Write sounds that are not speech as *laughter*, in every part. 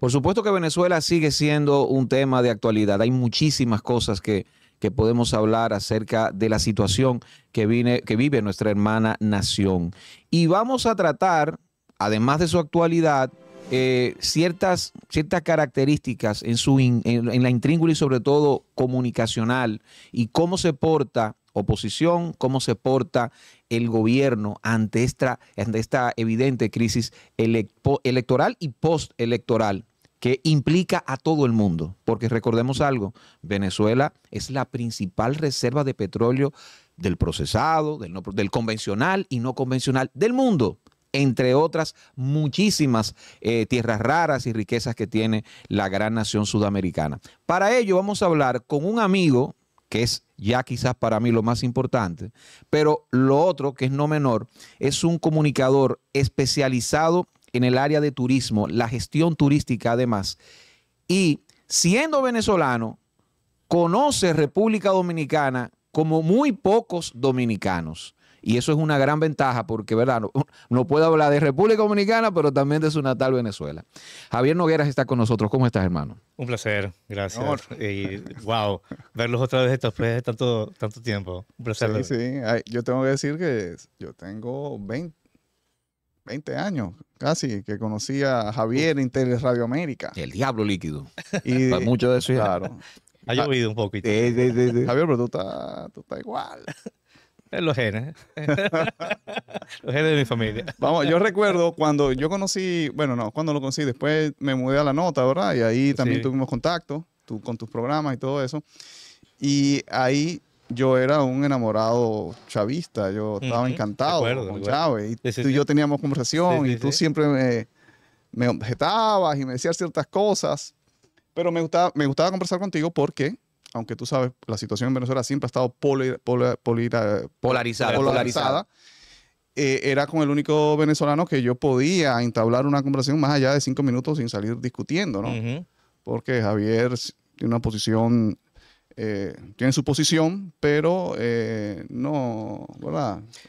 Por supuesto que Venezuela sigue siendo un tema de actualidad. Hay muchísimas cosas que, podemos hablar acerca de la situación que, viene que vive nuestra hermana nación. Y vamos a tratar, además de su actualidad, eh, ciertas, ciertas características en, su intríngula en, sobre todo comunicacional, y cómo se porta oposición, cómo se porta el gobierno ante esta, esta evidente crisis electoral y postelectoral que implica a todo el mundo. Porque recordemos algo, Venezuela es la principal reserva de petróleo del procesado, del, convencional y no convencional del mundo entre otras muchísimas eh, tierras raras y riquezas que tiene la gran nación sudamericana. Para ello vamos a hablar con un amigo que es ya quizás para mí lo más importante, pero lo otro que es no menor, es un comunicador especializado en el área de turismo, la gestión turística además, y siendo venezolano, conoce República Dominicana como muy pocos dominicanos. Y eso es una gran ventaja porque, ¿verdad? *laughs* No, puedo hablar de República Dominicana, pero también de su natal Venezuela. Javier Nogueras está con nosotros. ¿Cómo estás, hermano? Un placer, gracias. Y wow, verlos otra vez después de tanto, tanto tiempo. Un placer. Sí, sí. yo tengo que decir que yo tengo 20, años casi que conocí a Javier en Tele Radio América. El diablo líquido. Y *laughs* mucho de eso. Claro. Ha llovido un poquito. Eh, Javier, pero tú estás, tú estás igual. Eh, los genes. *laughs* los genes de mi familia. *laughs* Vamos, yo recuerdo cuando yo conocí, bueno, no, cuando lo conocí, después me mudé a la nota, ¿verdad? Y ahí también tuvimos contacto tú, con tus programas y todo eso. Y ahí yo era un enamorado chavista, yo estaba encantado con Chávez. Y tú y yo teníamos conversación y tú siempre me, me objetabas y me decías ciertas cosas. Pero me gustaba, me gustaba conversar contigo porque aunque tú sabes, la situación en Venezuela siempre ha estado eh, polarizada. polarizada. Eh, era con el único venezolano que yo podía entablar una conversación más allá de cinco minutos sin salir discutiendo, ¿no? Porque Javier tiene una posición eh, tiene su posición, pero no, No,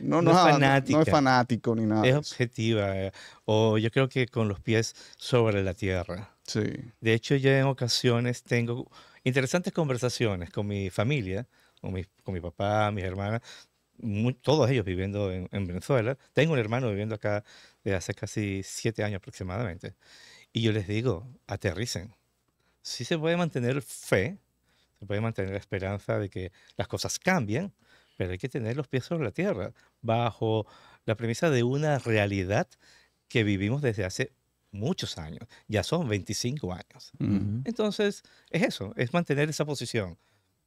no, es no, es fanático ni nada. Es objetiva, o yo creo que con los pies sobre la tierra. Sí. De hecho, yo en ocasiones tengo interesantes conversaciones con mi familia, con mi, con mi papá, mis hermanas, todos ellos viviendo en, Venezuela. Tengo un hermano viviendo acá desde hace casi siete años aproximadamente. Y yo les digo, aterricen. Sí se puede mantener fe, se puede mantener la esperanza de que las cosas cambien, pero hay que tener los pies sobre la tierra, bajo la premisa de una realidad que vivimos desde hace muchos años, ya son 25 años. Entonces, es eso, es mantener esa posición.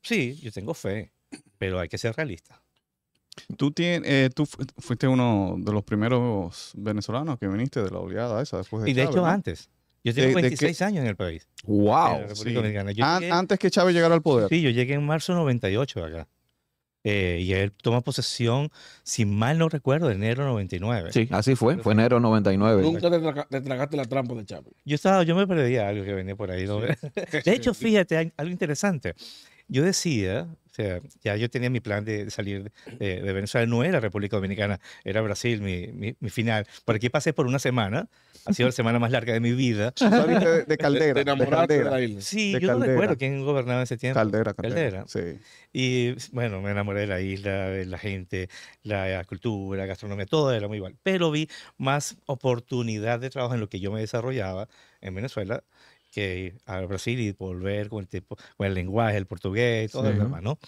Sí, yo tengo fe, pero hay que ser realista. Tú, tienes, eh, tú fuiste uno de los primeros venezolanos que viniste de la oleada esa después de Y de hecho, antes. Yo eh, tengo 26 años en el país. ¡Wow! Antes que Chávez llegara al poder. Sí, yo llegué en marzo 98 acá. Eh, y él toma posesión, si mal no recuerdo, de enero 99. Sí, así fue, fue enero 99. Nunca te, tragaste la trampa de Chávez. Yo estaba, yo me perdía algo que venía por ahí. *laughs* De hecho, *laughs* fíjate, algo interesante. Yo decía o sea, ya yo tenía mi plan de salir de, Venezuela, no era República Dominicana, era Brasil, mi, mi, final. Por aquí pasé por una semana, ha sido la *laughs* semana más larga de mi vida. de, *laughs* de Caldera. De, de Caldera. Sí, yo no recuerdo quién gobernaba ese tiempo. Caldera, Caldera. Caldera. Sí. Y bueno, me enamoré de la isla, de la gente, la cultura, la gastronomía, todo era muy igual. Pero vi más oportunidad de trabajo en lo que yo me desarrollaba en Venezuela que a Brasil y volver con el, tipo, el lenguaje, el portugués, todo lo ¿no?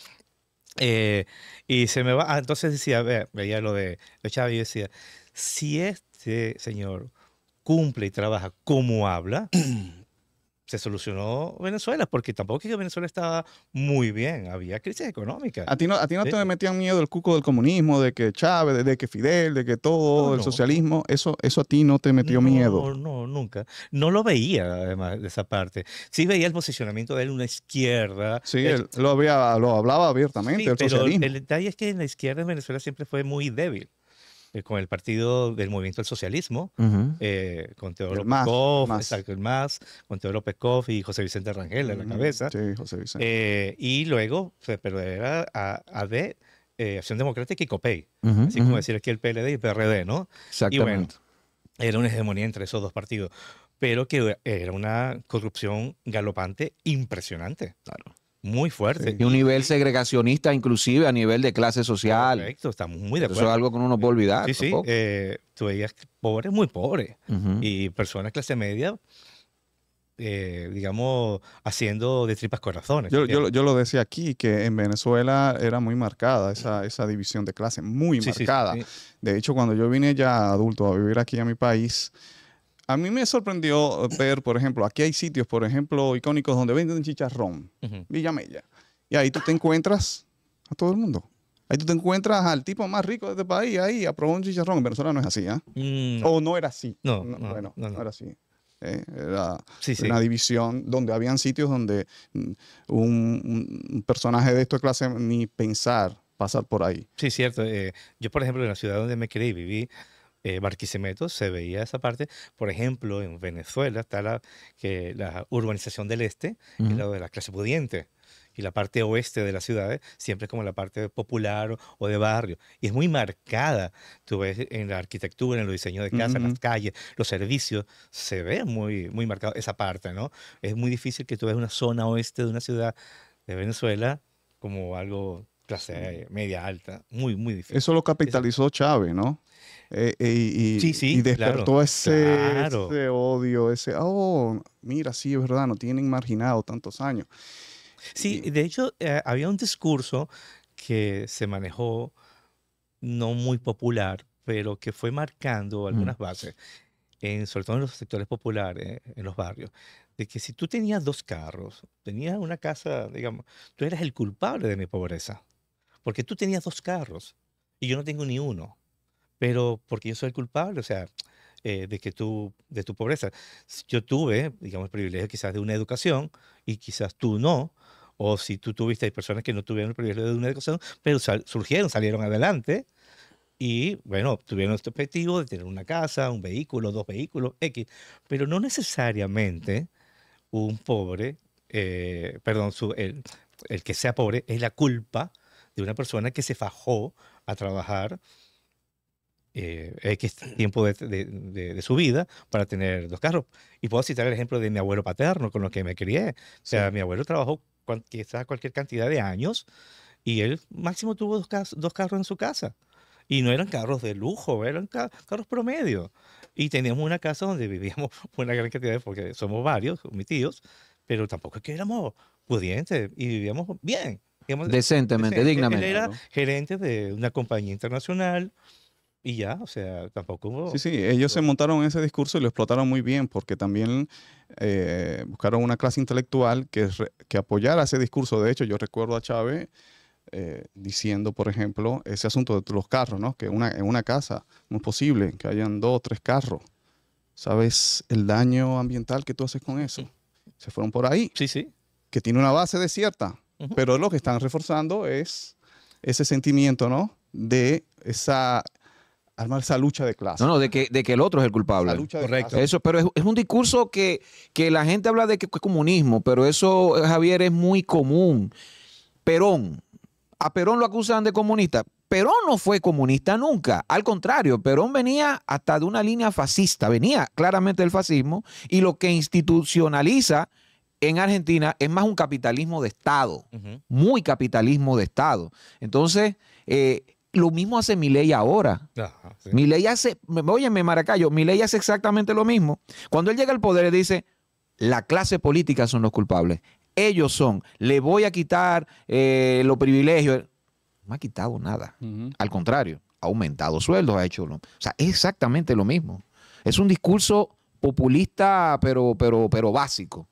Eh, y se me va, ah, entonces decía, ver veía lo de, Chávez decía, si este señor cumple y trabaja como habla, *clears throat* se solucionó Venezuela, porque tampoco es que Venezuela estaba muy bien, había crisis económica. A ti no, a ti no te metían miedo el cuco del comunismo, de que Chávez, de, que Fidel, de que todo, el socialismo, eso, eso a ti no te metió miedo. No, nunca. No lo veía, además, de esa parte. Sí veía el posicionamiento de una izquierda. Sí, él lo, había, lo hablaba abiertamente, pero El detalle es que en la izquierda en Venezuela siempre fue muy débil. Eh, con el partido del movimiento del socialismo, eh, con Teodoro más. con Teodoro Pekov y José Vicente Rangel en la cabeza. Sí, José Vicente. Eh, y luego, se perderá a, a Acción Democrática y COPEI, así como decir aquí el PLD y el PRD, ¿no? Exactamente. era una hegemonía entre esos dos partidos, pero que era una corrupción galopante impresionante. Claro. Muy fuerte. Y un nivel segregacionista, inclusive a nivel de clase social. Correcto, estamos muy de acuerdo. Eso es algo que uno no puede olvidar. Sí, sí. Eh, tú veías pobres, muy pobres. Y personas clase media, eh, digamos, haciendo de tripas corazones. Yo, lo decía aquí, que en Venezuela era muy marcada esa, división de clase, muy marcada. de hecho, cuando yo vine ya adulto a vivir aquí a mi país, a mí me sorprendió eh, ver, por ejemplo, aquí hay sitios, por ejemplo, icónicos donde venden chicharrón, Villa Mella. Villamella. Y ahí tú te encuentras a todo el mundo. Ahí tú te encuentras al tipo más rico de este país, ahí probar un chicharrón. En Venezuela no es así, ¿eh? O no era así. No, no, no no, era así. ¿eh? Era una división donde habían sitios donde mm, un, personaje de esta clase ni pensar pasar por ahí. Sí, cierto. Eh, yo, por ejemplo, en la ciudad donde me quería y viví, eh, Barquisimeto se veía esa parte. Por ejemplo, en Venezuela está la, que, la urbanización del este, uh de la clase pudiente y la parte oeste de las ciudades siempre es como la parte popular o, de barrio. Y es muy marcada, tú ves en la arquitectura, en los diseños de casas, las calles, los servicios, se ve muy, muy marcado esa parte, ¿no? Es muy difícil que tú veas una zona oeste de una ciudad de Venezuela como algo clase media alta, muy, muy difícil. Eso lo capitalizó Chávez, ¿no? Eh, eh, y, despertó ese, odio, ese, oh, mira, sí, es verdad, no tienen marginado tantos años. Sí, de hecho, eh, había un discurso que se manejó no muy popular, pero que fue marcando mm. algunas bases, en, sobre todo en los sectores populares, en los barrios, de que si tú tenías dos carros, tenías una casa, digamos, tú eras el culpable de mi pobreza, porque tú tenías dos carros y yo no tengo ni uno pero porque yo soy el culpable, o sea, eh, de que tú, de tu pobreza. Yo tuve, digamos, el privilegio quizás de una educación y quizás tú no, o si tú tuviste, hay personas que no tuvieron el privilegio de una educación, pero surgieron, salieron adelante y, bueno, tuvieron este objetivo de tener una casa, un vehículo, dos vehículos, X, pero no necesariamente un pobre, eh, perdón, el que sea pobre es la culpa de una persona que se fajó a trabajar eh, X tiempo de, de, su vida para tener dos carros. Y puedo citar el ejemplo de mi abuelo paterno, con lo que me crié. O sea, mi abuelo trabajó quizás cualquier cantidad de años y él máximo tuvo dos, dos carros en su casa. Y no eran carros de lujo, eran carros promedio. Y teníamos una casa donde vivíamos *laughs* una gran cantidad, porque somos varios, mis tíos, pero tampoco es que éramos pudientes y vivíamos bien. Decentemente, dignamente. Él era gerente de una compañía internacional y ya, o sea, tampoco. Sí, sí, ellos se montaron ese discurso y lo explotaron muy bien, porque también eh, buscaron una clase intelectual que, que apoyara ese discurso. De hecho, yo recuerdo a Chávez eh, diciendo, por ejemplo, ese asunto de los carros, ¿no? Que una, en una casa no es posible que hayan dos o tres carros. ¿Sabes el daño ambiental que tú haces con eso? Se fueron por ahí. Sí, sí. Que tiene una base desierta, pero lo que están reforzando es ese sentimiento, ¿no? De esa armar esa lucha de clase. No, no, de que, de que el otro es el culpable. La lucha Correcto. Eso, pero es, un discurso que, la gente habla de que es comunismo, pero eso, Javier, es muy común. Perón, a Perón lo acusan de comunista. Perón no fue comunista nunca, al contrario, Perón venía hasta de una línea fascista, venía claramente del fascismo y lo que institucionaliza en Argentina es más un capitalismo de Estado, muy capitalismo de Estado. Entonces, eh, lo mismo hace mi ley ahora. Mi ley hace, óyeme Maracayo, mi ley hace exactamente lo mismo. Cuando él llega al poder, dice, la clase política son los culpables. Ellos son, le voy a quitar eh, los privilegios. No ha quitado nada. Al contrario, ha aumentado sueldos, ha hecho O sea, es exactamente lo mismo. Es un discurso populista, pero, pero, pero básico,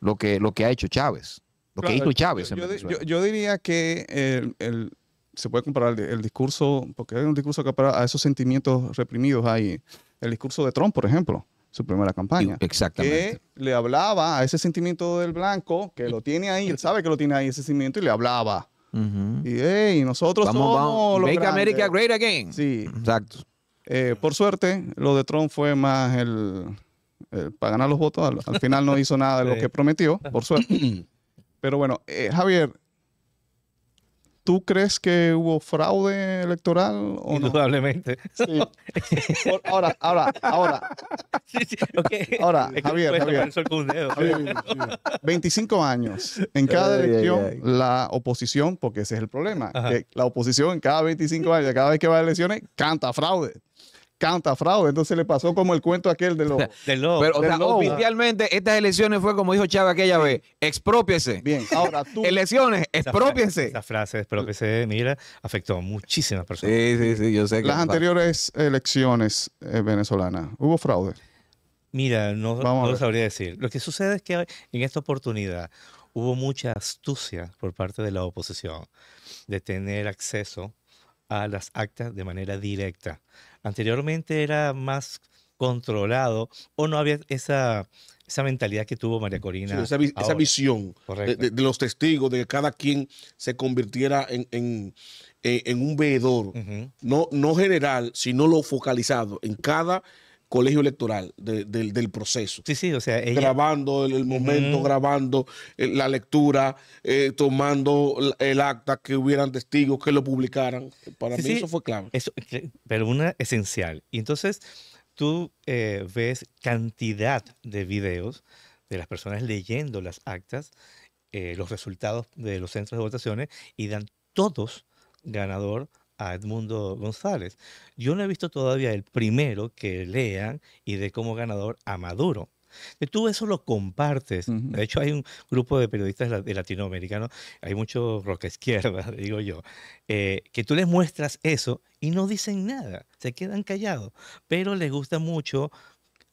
lo que, lo que ha hecho Chávez. Lo que hizo Chávez. Yo, yo, diría que el se puede comparar el, discurso, porque hay un discurso que para a esos sentimientos reprimidos ahí el discurso de Trump, por ejemplo, su primera campaña. E, exactamente. Que le hablaba a ese sentimiento del blanco, que lo tiene ahí, él sabe que lo tiene ahí ese sentimiento y le hablaba. Y nosotros vamos, somos Make America Great Again. Sí. Exacto. Eh, por suerte, lo de Trump fue más el, para ganar los votos. Al, final no hizo nada de lo que prometió, por suerte. *clears throat* Pero bueno, eh, Javier, ¿Tú crees que hubo fraude electoral o Indudablemente. Sí. *laughs* Ahora, ahora, ahora. Ahora, Javier, Javier. 25 años. En cada elección, la oposición, porque ese es el problema, la oposición en cada 25 años, cada vez que va a elecciones, canta fraude canta fraude. Entonces le pasó como el cuento aquel de los. *laughs* pero, oficialmente, estas elecciones fue como dijo Chávez aquella vez: expropiese. Bien, ahora *laughs* tú. elecciones, expropiese La frase, expropiese, mira, afectó a muchísimas personas. Sí, sí, sí, yo sé Las anteriores elecciones eh, venezolanas, ¿hubo fraude? Mira, no, no lo sabría decir. Lo que sucede es que en esta oportunidad hubo mucha astucia por parte de la oposición de tener acceso a las actas de manera directa Anteriormente era más controlado o no había esa, esa mentalidad que tuvo María Corina. esa, visión de, los testigos, de que cada quien se convirtiera en, en, eh, un veedor, no, no general, sino lo focalizado en cada colegio electoral del proceso. Sí, sí, o sea, Grabando el, momento, grabando eh, la lectura, eh, tomando el acta, que hubieran testigos, que lo publicaran. Para mí eso fue clave. Eso, pero una esencial. Y entonces tú eh, ves cantidad de videos de las personas leyendo las actas, los resultados de los centros de votaciones y dan todos ganador a Edmundo González. Yo no he visto todavía el primero que lean y de como ganador a Maduro. Tú eso lo compartes. De hecho, hay un grupo de periodistas de latinoamericanos, hay mucho roca izquierda, *laughs* digo yo, eh, que tú les muestras eso y no dicen nada, se quedan callados, pero les gusta mucho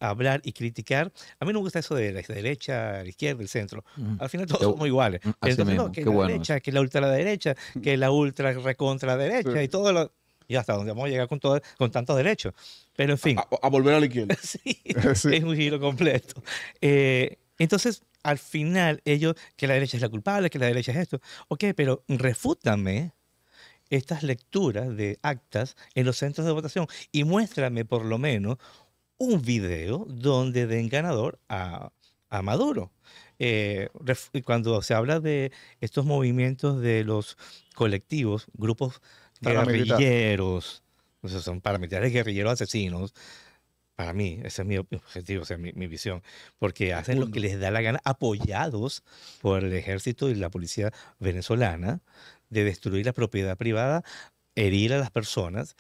hablar y criticar. A mí no me gusta eso de la derecha, la izquierda, el centro. Mm. Al final todos somos iguales. Mm, que la derecha, que la ultraderecha, mm. que la ultra y todo lo y hasta donde vamos a llegar con, todo, con tantos derechos. Pero en fin. A, volver a la izquierda. *laughs* *laughs* es un giro completo. Eh, entonces, al final, ellos, que la derecha es la culpable, que la derecha es esto. Ok, pero refútame estas lecturas de actas en los centros de votación y muéstrame por lo menos un video donde den ganador a, Maduro. Eh, cuando se habla de estos movimientos de los colectivos, grupos guerrilleros, son paramilitares guerrilleros asesinos, para mí, ese es mi objetivo, o sea, mi, mi visión, porque hacen lo que les da la gana, apoyados por el ejército y la policía venezolana, de destruir la propiedad privada, herir a las personas,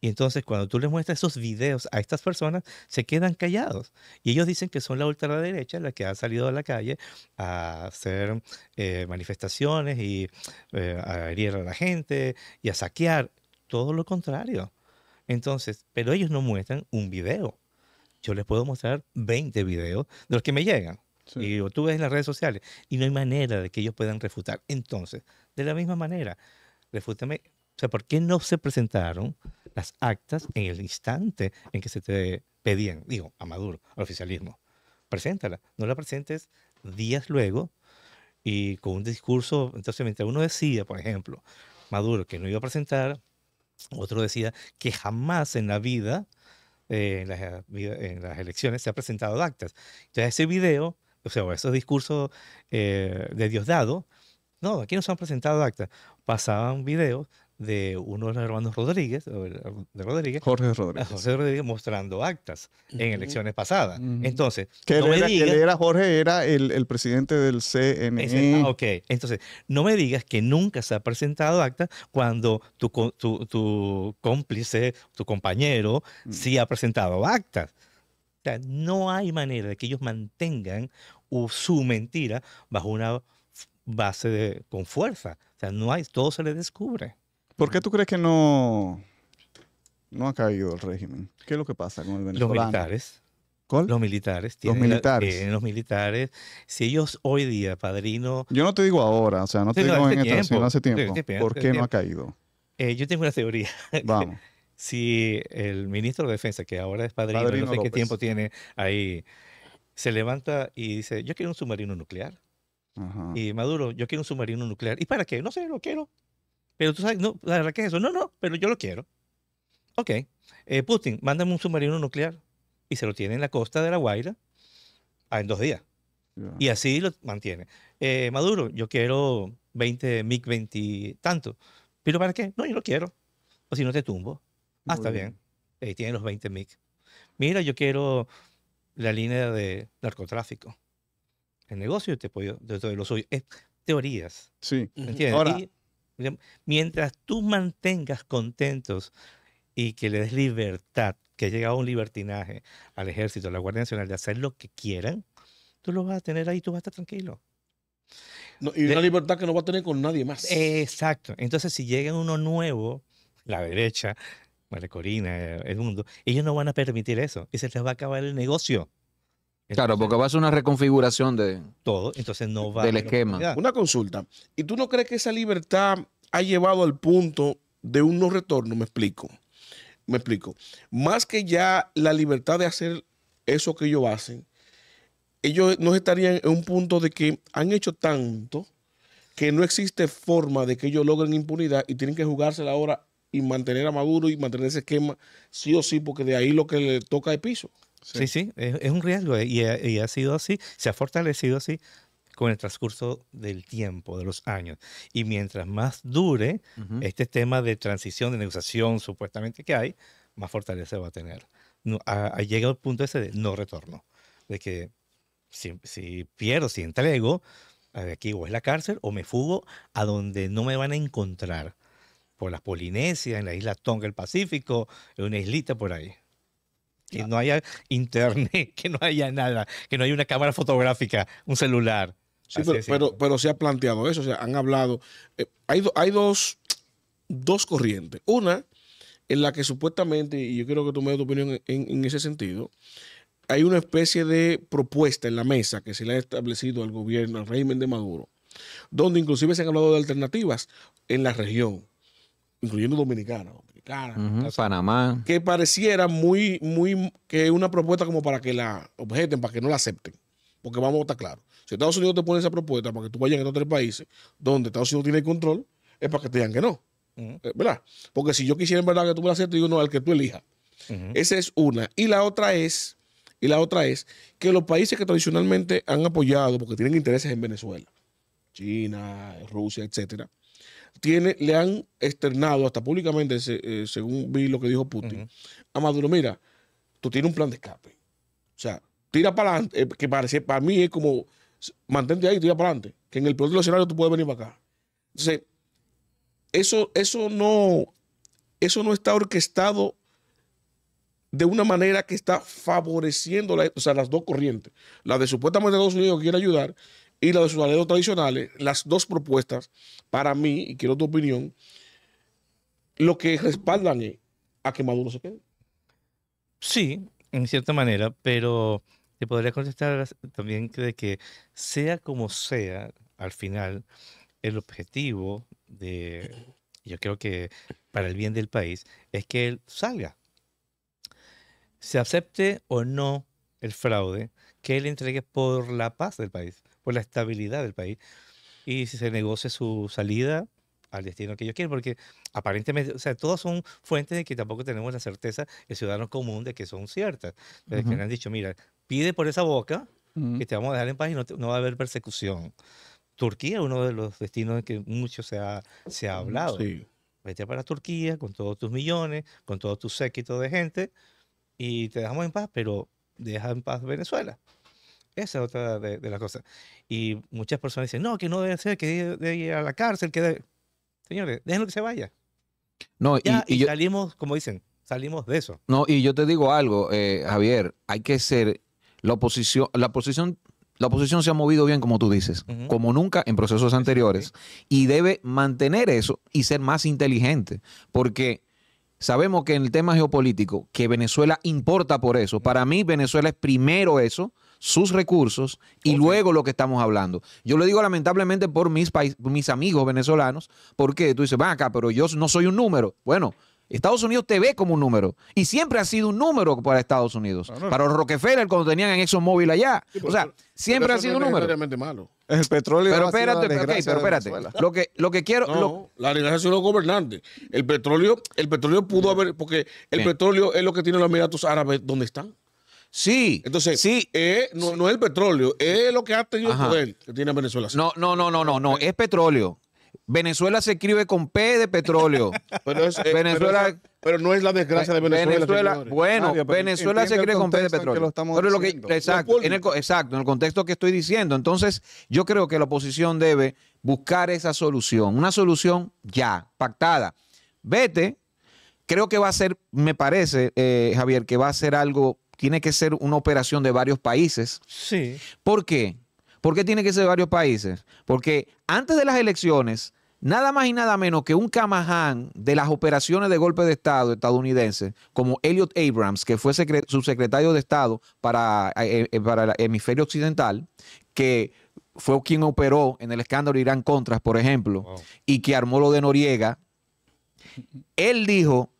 y entonces cuando tú les muestras esos videos a estas personas, se quedan callados. Y ellos dicen que son la ultraderecha la que ha salido a la calle a hacer eh, manifestaciones y eh, a herir a la gente y a saquear. Todo lo contrario. Entonces, pero ellos no muestran un video. Yo les puedo mostrar 20 videos de los que me llegan. Y tú ves en las redes sociales. Y no hay manera de que ellos puedan refutar. Entonces, de la misma manera, refútame. O sea, ¿por qué no se presentaron? las actas en el instante en que se te pedían, digo, a Maduro, al oficialismo. Preséntala, no la presentes días luego y con un discurso, entonces mientras uno decía, por ejemplo, Maduro que no iba a presentar, otro decía que jamás en la vida, eh, en, las, elecciones, se ha presentado actas. Entonces ese video, o sea, esos discursos eh, de Diosdado, no, aquí no se han presentado actas. Pasaban videos de uno de los hermanos Rodríguez, ah, de Rodríguez, Jorge Rodríguez, mostrando actas en elecciones pasadas. Entonces, que, era, Jorge era el, presidente del CNE. Ah, ok, entonces, no me digas que nunca se ha presentado acta cuando tu, tu, tu cómplice, tu compañero, mm. sí ha presentado actas. O sea, no hay manera de que ellos mantengan su mentira bajo una base de, con fuerza. O sea, no hay, todo se les descubre. ¿Por qué tú crees que no, no ha caído el régimen? ¿Qué es lo que pasa con el venezolano? Los militares. ¿Cuál? Los militares. los militares. Eh, los militares. Si ellos hoy día, padrino. Yo no te digo ahora, o sea, no te digo en esta, sino hace tiempo. ¿Por qué no ha caído? Eh, yo tengo una teoría. *laughs* Vamos. si el ministro de Defensa, que ahora es padrino, no sé qué tiempo tiene ahí, se levanta y dice: Yo quiero un submarino nuclear. Y Maduro, yo quiero un submarino nuclear. ¿Y para qué? No sé, lo quiero. Pero tú sabes, la verdad que es eso. No, no, pero yo lo quiero. Ok. Eh, Putin, mándame un submarino nuclear. Y se lo tiene en la costa de La Guaira ah, en dos días. Y así lo mantiene. Eh, Maduro, yo quiero 20, MiG 20 tanto. ¿Pero para qué? No, yo lo quiero. O si no te tumbo. Ah, está bien. Ahí tiene los 20 MiG. Mira, yo quiero la línea de narcotráfico. El negocio te puedo, de lo Es teorías. Sí. Ahora, Mientras tú mantengas contentos y que le des libertad, que ha llegado un libertinaje al ejército, a la Guardia Nacional, de hacer lo que quieran, tú lo vas a tener ahí, tú vas a estar tranquilo. y una libertad que no va a tener con nadie más. Exacto. Entonces, si llega uno nuevo, la derecha, María Corina, el mundo, ellos no van a permitir eso. Y se les va a acabar el negocio. Claro, porque va a ser una reconfiguración de todo, entonces no va del esquema. Una consulta. ¿Y tú no crees que esa libertad ha llevado al punto de un no retorno? Me explico. Me explico. Más que ya la libertad de hacer eso que ellos hacen, ellos no estarían en un punto de que han hecho tanto que no existe forma de que ellos logren impunidad y tienen que jugársela ahora y mantener a Maduro y mantener ese esquema sí o sí, porque de ahí lo que le toca de piso. Sí, sí, es, un riesgo eh, eh, y ha, sido así, se ha fortalecido así con el transcurso del tiempo, de los años. Y mientras más dure este tema de transición, de negociación supuestamente que hay, más fortaleza va a tener. ha llegado el punto ese de no retorno, de que si, si pierdo, si entrego, aquí o es la cárcel o me fugo a donde no me van a encontrar, por las Polinesias, en la isla Tonga, el Pacífico, en una islita por ahí. Que no haya internet, *laughs* que no haya nada, que no haya una cámara fotográfica, un celular. Sí, pero, pero, se ha planteado eso, o sea, han hablado. Eh, hay, dos, corrientes. Una, en la que supuestamente, y yo quiero que tú me des tu opinión en, ese sentido, hay una especie de propuesta en la mesa que se le ha establecido al gobierno, al régimen de Maduro, donde inclusive se han hablado de alternativas en la región, incluyendo dominicanos. Panamá. Que pareciera muy, muy, que es una propuesta como para que la objeten, para que no la acepten. Porque vamos a estar claros. Si Estados Unidos te pone esa propuesta para que tú vayas en otros tres países donde Estados Unidos tiene control, es para que te digan que no. Eh, ¿Verdad? Porque si yo quisiera en verdad que tú me la aceptes, digo no, al que tú elijas. Esa es una. Y la otra es, y la otra es que los países que tradicionalmente han apoyado, porque tienen intereses en Venezuela, China, Rusia, etcétera, tiene, le han externado hasta públicamente, eh, según vi lo que dijo Putin, a Maduro, mira, tú tienes un plan de escape. O sea, tira para adelante, eh, que parece, para mí es como, mantente ahí, tira para adelante, que en el peor de tú puedes venir para acá. Entonces, eso, eso, no, eso no está orquestado de una manera que está favoreciendo las dos corrientes. La de supuestamente Estados Unidos que quiere ayudar y las de tradicionales, las dos propuestas, para mí, y quiero tu opinión, lo que respaldan es a que Maduro se quede. Sí, en cierta manera, pero te podría contestar también de que sea como sea, al final, el objetivo de, yo creo que para el bien del país, es que él salga. Se acepte o no el fraude, que él entregue por la paz del país por la estabilidad del país, y si se negocia su salida al destino que ellos quieren, porque aparentemente, o sea, todas son fuentes de que tampoco tenemos la certeza, el ciudadano común, de que son ciertas. Pero que le han dicho, mira, pide por esa boca que te vamos a dejar en paz y no, va a haber persecución. Turquía uno de los destinos en que mucho se ha, se ha hablado. Vete para Turquía con todos tus millones, con todo tu séquito de gente y te dejamos en paz, pero deja en paz Venezuela. Esa es otra de, las cosas. Y muchas personas dicen, no, que no debe ser, que debe ir a la cárcel, que debe... Señores, déjenlo que se vaya. No, y, salimos, como dicen, salimos de eso. No, y yo te digo algo, eh, Javier, hay que ser la oposición, la oposición, la oposición se ha movido bien, como tú dices, como nunca en procesos anteriores, y debe mantener eso y ser más inteligente, porque sabemos que en el tema geopolítico, que Venezuela importa por eso, para mí Venezuela es primero eso, sus recursos y luego lo que estamos hablando. Yo lo digo lamentablemente por mis, mis amigos venezolanos, porque tú dices, van acá, pero yo no soy un número. Bueno, Estados Unidos te ve como un número. Y siempre ha sido un número para Estados Unidos. Ah, para Rockefeller cuando tenían en ExxonMobil allá. o sea, siempre ha sido un número. Malo. El petróleo pero espérate, pero espérate. Lo que, lo que quiero. La desgracia son los gobernantes. El petróleo, el petróleo pudo haber. Porque el petróleo es lo que tienen los Emiratos Árabes donde están. Sí. Entonces, sí, eh, no, es el petróleo, es lo que ha tenido el poder que tiene Venezuela. No, no, no, no, no, no, es petróleo. Venezuela se escribe con P de petróleo. *laughs* pero, es, eh, Venezuela, pero, no es la desgracia de Venezuela. bueno, Venezuela se escribe con P de petróleo. pero lo que, exacto, en el, exacto, en el contexto que estoy diciendo. Entonces, yo creo que la oposición debe buscar esa solución, una solución ya, pactada. Vete, creo que va a ser, me parece, eh, Javier, que va a ser algo tiene que ser una operación de varios países. Sí. ¿Por qué? ¿Por qué tiene que ser de varios países? Porque antes de las elecciones, nada más y nada menos que un camaján de las operaciones de golpe de Estado estadounidense, como Elliot Abrams, que fue subsecretario de Estado eh, eh, eh, para, el hemisferio occidental, que fue quien operó en el escándalo Irán Contras, por ejemplo, y que armó lo de Noriega, él dijo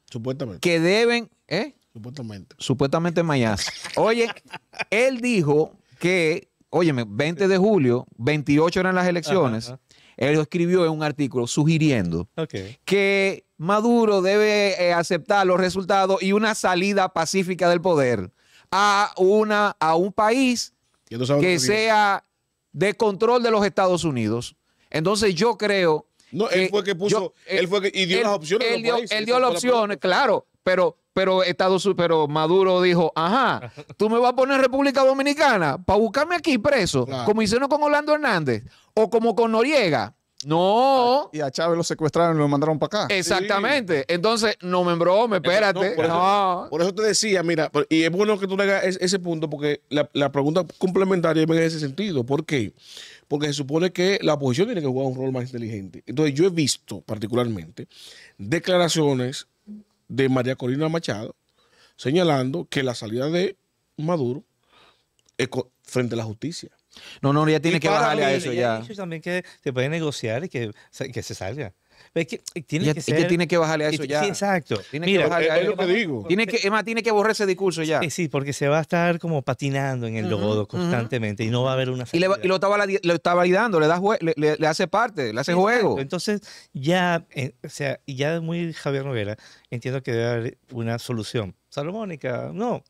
que deben... Supuestamente. Supuestamente Mayas. Oye, él dijo que, óyeme, 20 de julio, 28 eran las elecciones. Él lo escribió en un artículo sugiriendo que Maduro debe eh, aceptar los resultados y una salida pacífica del poder a, una, a un país que sea de control de los Estados Unidos. Entonces yo creo... No, él fue que puso, él, fue que y dio las opciones. Él dio, las opciones, claro, pero pero, Estados, pero Maduro dijo, ajá, *laughs* tú me vas a poner República Dominicana para buscarme aquí preso, como hicieron con Orlando Hernández o como con Noriega. No. Y a Chávez lo secuestraron y lo mandaron para acá. Exactamente. Entonces, no me embrome, espérate. por, eso, te decía, mira, y es bueno que tú le hagas ese, punto porque la, pregunta complementaria es en ese sentido. ¿Por qué? Porque se supone que la oposición tiene que jugar un rol más inteligente. Entonces, yo he visto particularmente declaraciones de María Corina Machado, señalando que la salida de Maduro es frente a la justicia. No, no, ya tiene que bajarle a eso ya. también que se puede negociar y que, que se salga. Pues es que tiene que, tiene que bajarle a eso ya. exacto. Mira, que es, lo que digo. Tiene que, Emma tiene que borrar ese discurso ya. Sí, porque se va a estar como patinando en el uh constantemente y no va a haber una Y, lo, está lo, validando, le, da le, le, hace parte, le hace juego. Entonces, ya, eh, o sea, y ya muy Javier Noguera, entiendo que debe haber una solución. Salomónica, no.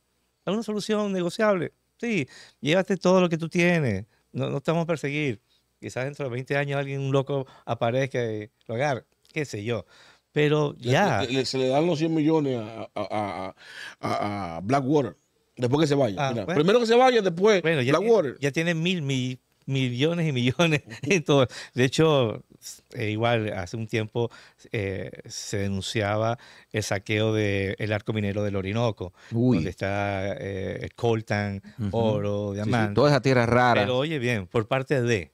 alguna una solución negociable. Sí, llévate todo lo que tú tienes. No, no estamos a perseguir. Quizás dentro de 20 años alguien, un loco, aparezca y lo agarre qué sé yo. Pero ya. se le dan los 100 millones a, a, Blackwater. Después que se vaya. Ah, pues. Primero que se vaya, después ya Blackwater. Tiene, ya tiene mil, mil, millones y millones. *laughs* todo. De hecho, eh, igual hace un tiempo eh, se denunciaba el saqueo del arco minero del Orinoco, donde está eh, coltan, oro, diamante. toda esa tierra rara. Pero oye bien, por parte de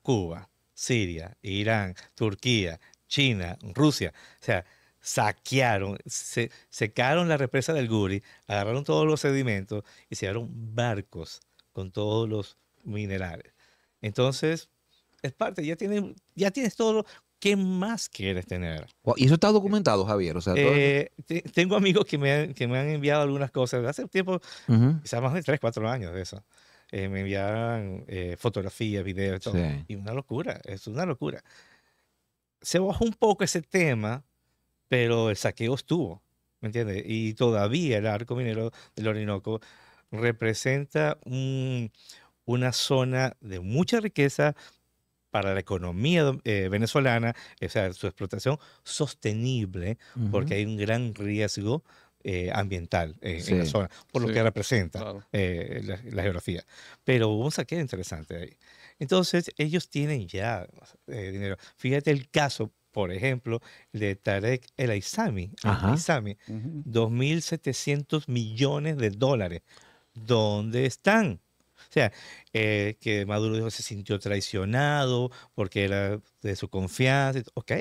Cuba, Siria, Irán, Turquía, China, Rusia. O sea, saquearon, secaron la represa del Guri, agarraron todos los sedimentos y se dieron barcos con todos los minerales. Entonces, es parte, ya, ya tienes todo lo, ¿Qué más quieres tener? y eso está documentado, Javier. O sea, eh, Tengo amigos que me, han, que me han enviado algunas cosas. Hace tiempo, quizás más de 3, 4 años de eso. Eh, me enviaban eh, fotografías, videos, todo. Y una locura, es una locura se bajó un poco ese tema, pero el saqueo estuvo, ¿me entiendes? Y todavía el arco minero del Orinoco representa una zona de mucha riqueza para la economía eh, venezolana, o sea, su explotación sostenible, porque hay un gran riesgo eh, ambiental eh, en la zona, por lo que representa la, la, geografía. Pero hubo un saqueo interesante ahí. Entonces, ellos tienen ya eh, dinero. Fíjate el caso, por ejemplo, de Tarek El Aizami, el Aizami 2.700 millones de dólares. ¿Dónde están? O sea, eh, que Maduro dijo, se sintió traicionado porque era de su confianza. Ok,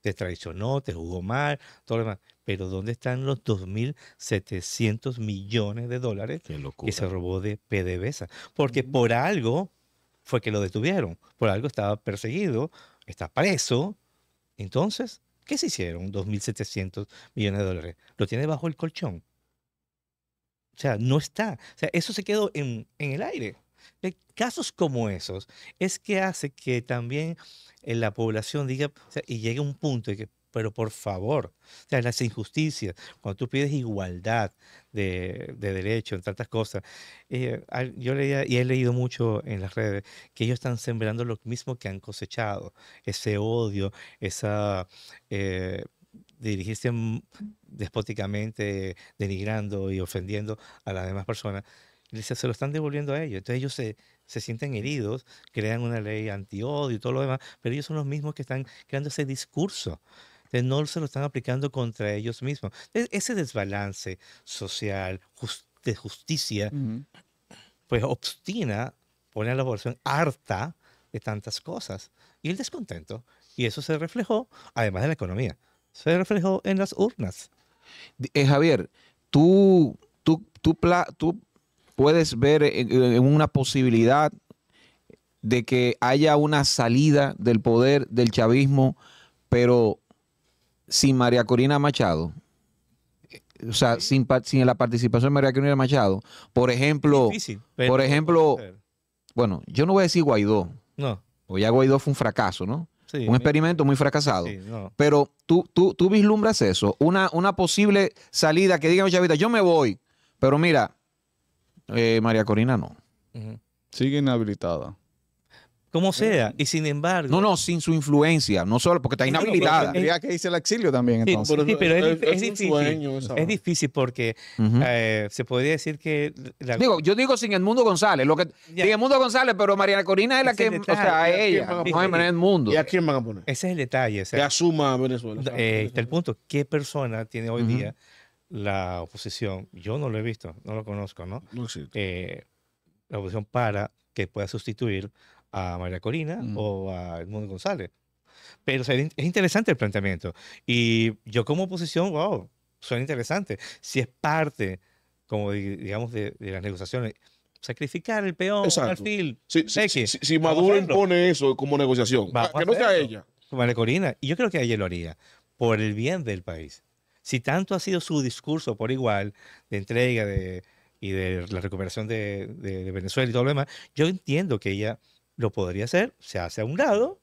te traicionó, te jugó mal, todo lo demás. Pero ¿dónde están los 2.700 millones de dólares que se robó de PDVSA? Porque por algo fue que lo detuvieron. Por algo estaba perseguido, está preso. Entonces, ¿qué se hicieron 2.700 millones de dólares? Lo tiene bajo el colchón. O sea, no está. O sea, eso se quedó en, el aire. Casos como esos es que hace que también eh, la población diga y llegue un punto de que pero por favor, las injusticias, cuando tú pides igualdad de, de derecho en tantas cosas, eh, yo leía y he leído mucho en las redes que ellos están sembrando lo mismo que han cosechado, ese odio, esa... Eh, dirigirse despóticamente, denigrando y ofendiendo a las demás personas, se, lo están devolviendo a ellos. Entonces ellos se, sienten heridos, crean una ley anti-odio y todo lo demás, pero ellos son los mismos que están creando ese discurso no se lo están aplicando contra ellos mismos. E, ese desbalance social, de justicia, pues obstina, pone a la población harta de tantas cosas y el descontento. Y eso se reflejó, además de la economía, se reflejó en las urnas. Eh, Javier, tú, tú, tú, puedes ver en una posibilidad de que haya una salida del poder del chavismo, pero sin María Corina Machado, o sea, sin, la participación de María Corina Machado, por ejemplo, por ejemplo, bueno, yo no voy a decir Guaidó. No. O ya Guaidó fue un fracaso, ¿no? un experimento muy fracasado. Pero tú, tú, tú, vislumbras eso, una, una posible salida que diga, chavita, yo me voy, pero mira, eh, María Corina no. Sigue inhabilitada. Como sea, y sin embargo. No, no, sin su influencia, no solo porque está inhabilitada. que el exilio también. Entonces. pero, es, difícil. es difícil porque eh, se podría decir que. Digo, yo digo sin Edmundo González, lo que sin Edmundo González, pero Mariana Corina es la que. O sea, ella. es ¿Y a quién van a poner? Ese es el detalle. O asuma Venezuela. Eh, el punto. ¿Qué persona tiene hoy día la oposición? Yo no lo he visto, no lo conozco, ¿no? No existe. Eh, la oposición para que pueda sustituir a María Corina mm. o a Edmundo González. Pero es interesante el planteamiento. Y yo como oposición, wow, suena interesante. Si es parte, como digamos, de, las negociaciones sacrificar el peón, el alfil. Si, Maduro impone eso como negociación, que no sea ella. María Corina, y yo creo que ella lo haría, por el bien del país. Si tanto ha sido su discurso por igual de entrega y de la recuperación de, de Venezuela y todo lo demás, yo entiendo que ella lo podría hacer, se hace a un lado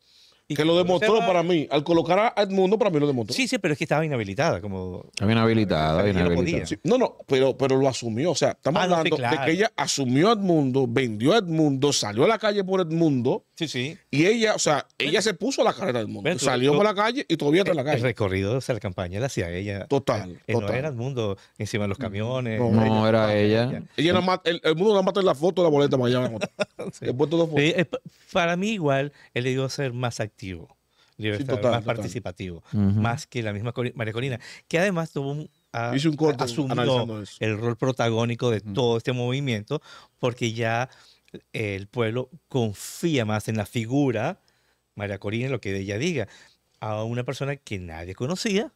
que lo demostró para mí. Al colocar a Edmundo, para mí lo demostró. Sí, sí, pero es que estaba inhabilitada. Como, estaba inhabilitada, inhabilitada. No, no, pero, lo asumió. O sea, estamos ah, hablando de que ella asumió a Edmundo, vendió a Edmundo, salió a la calle por Edmundo. Sí, sí. Y ella, o sea, ella se puso a la carrera de mundo. salió por la calle y todavía está en la calle. El recorrido, de la campaña la hacía ella. Total. El, eh, No era Edmundo, encima de los camiones. No, era, ella. ella. el, mundo no más en la foto de la boleta mañana. *laughs* sí. Después todo fue. para mí, igual, él le a ser más activo más participativo, más que la misma María Corina, que además tuvo un, asumió el rol protagónico de todo este movimiento, porque ya el pueblo confía más en la figura María Corina, lo que ella diga, a una persona que nadie conocía,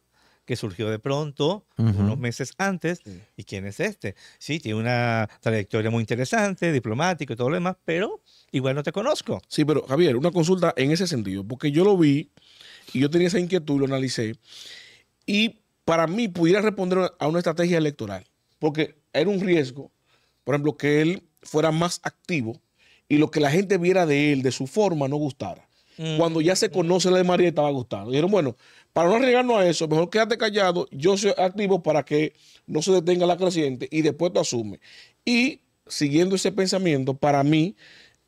que surgió de pronto, unos meses antes, ¿y quién es este? Sí, tiene una trayectoria muy interesante, diplomático y todo lo demás, pero igual no te conozco. Sí, pero Javier, una consulta en ese sentido, porque yo lo vi y yo tenía esa inquietud, lo analicé, y para mí pudiera responder a una estrategia electoral, porque era un riesgo, por ejemplo, que él fuera más activo y lo que la gente viera de él, de su forma, no gustara. Cuando ya se conoce la de María, estaba gustando. Dijeron, bueno, para no arriesgarnos a eso, mejor quédate callado, yo soy activo para que no se detenga la creciente y después tú asume. Y siguiendo ese pensamiento, para mí,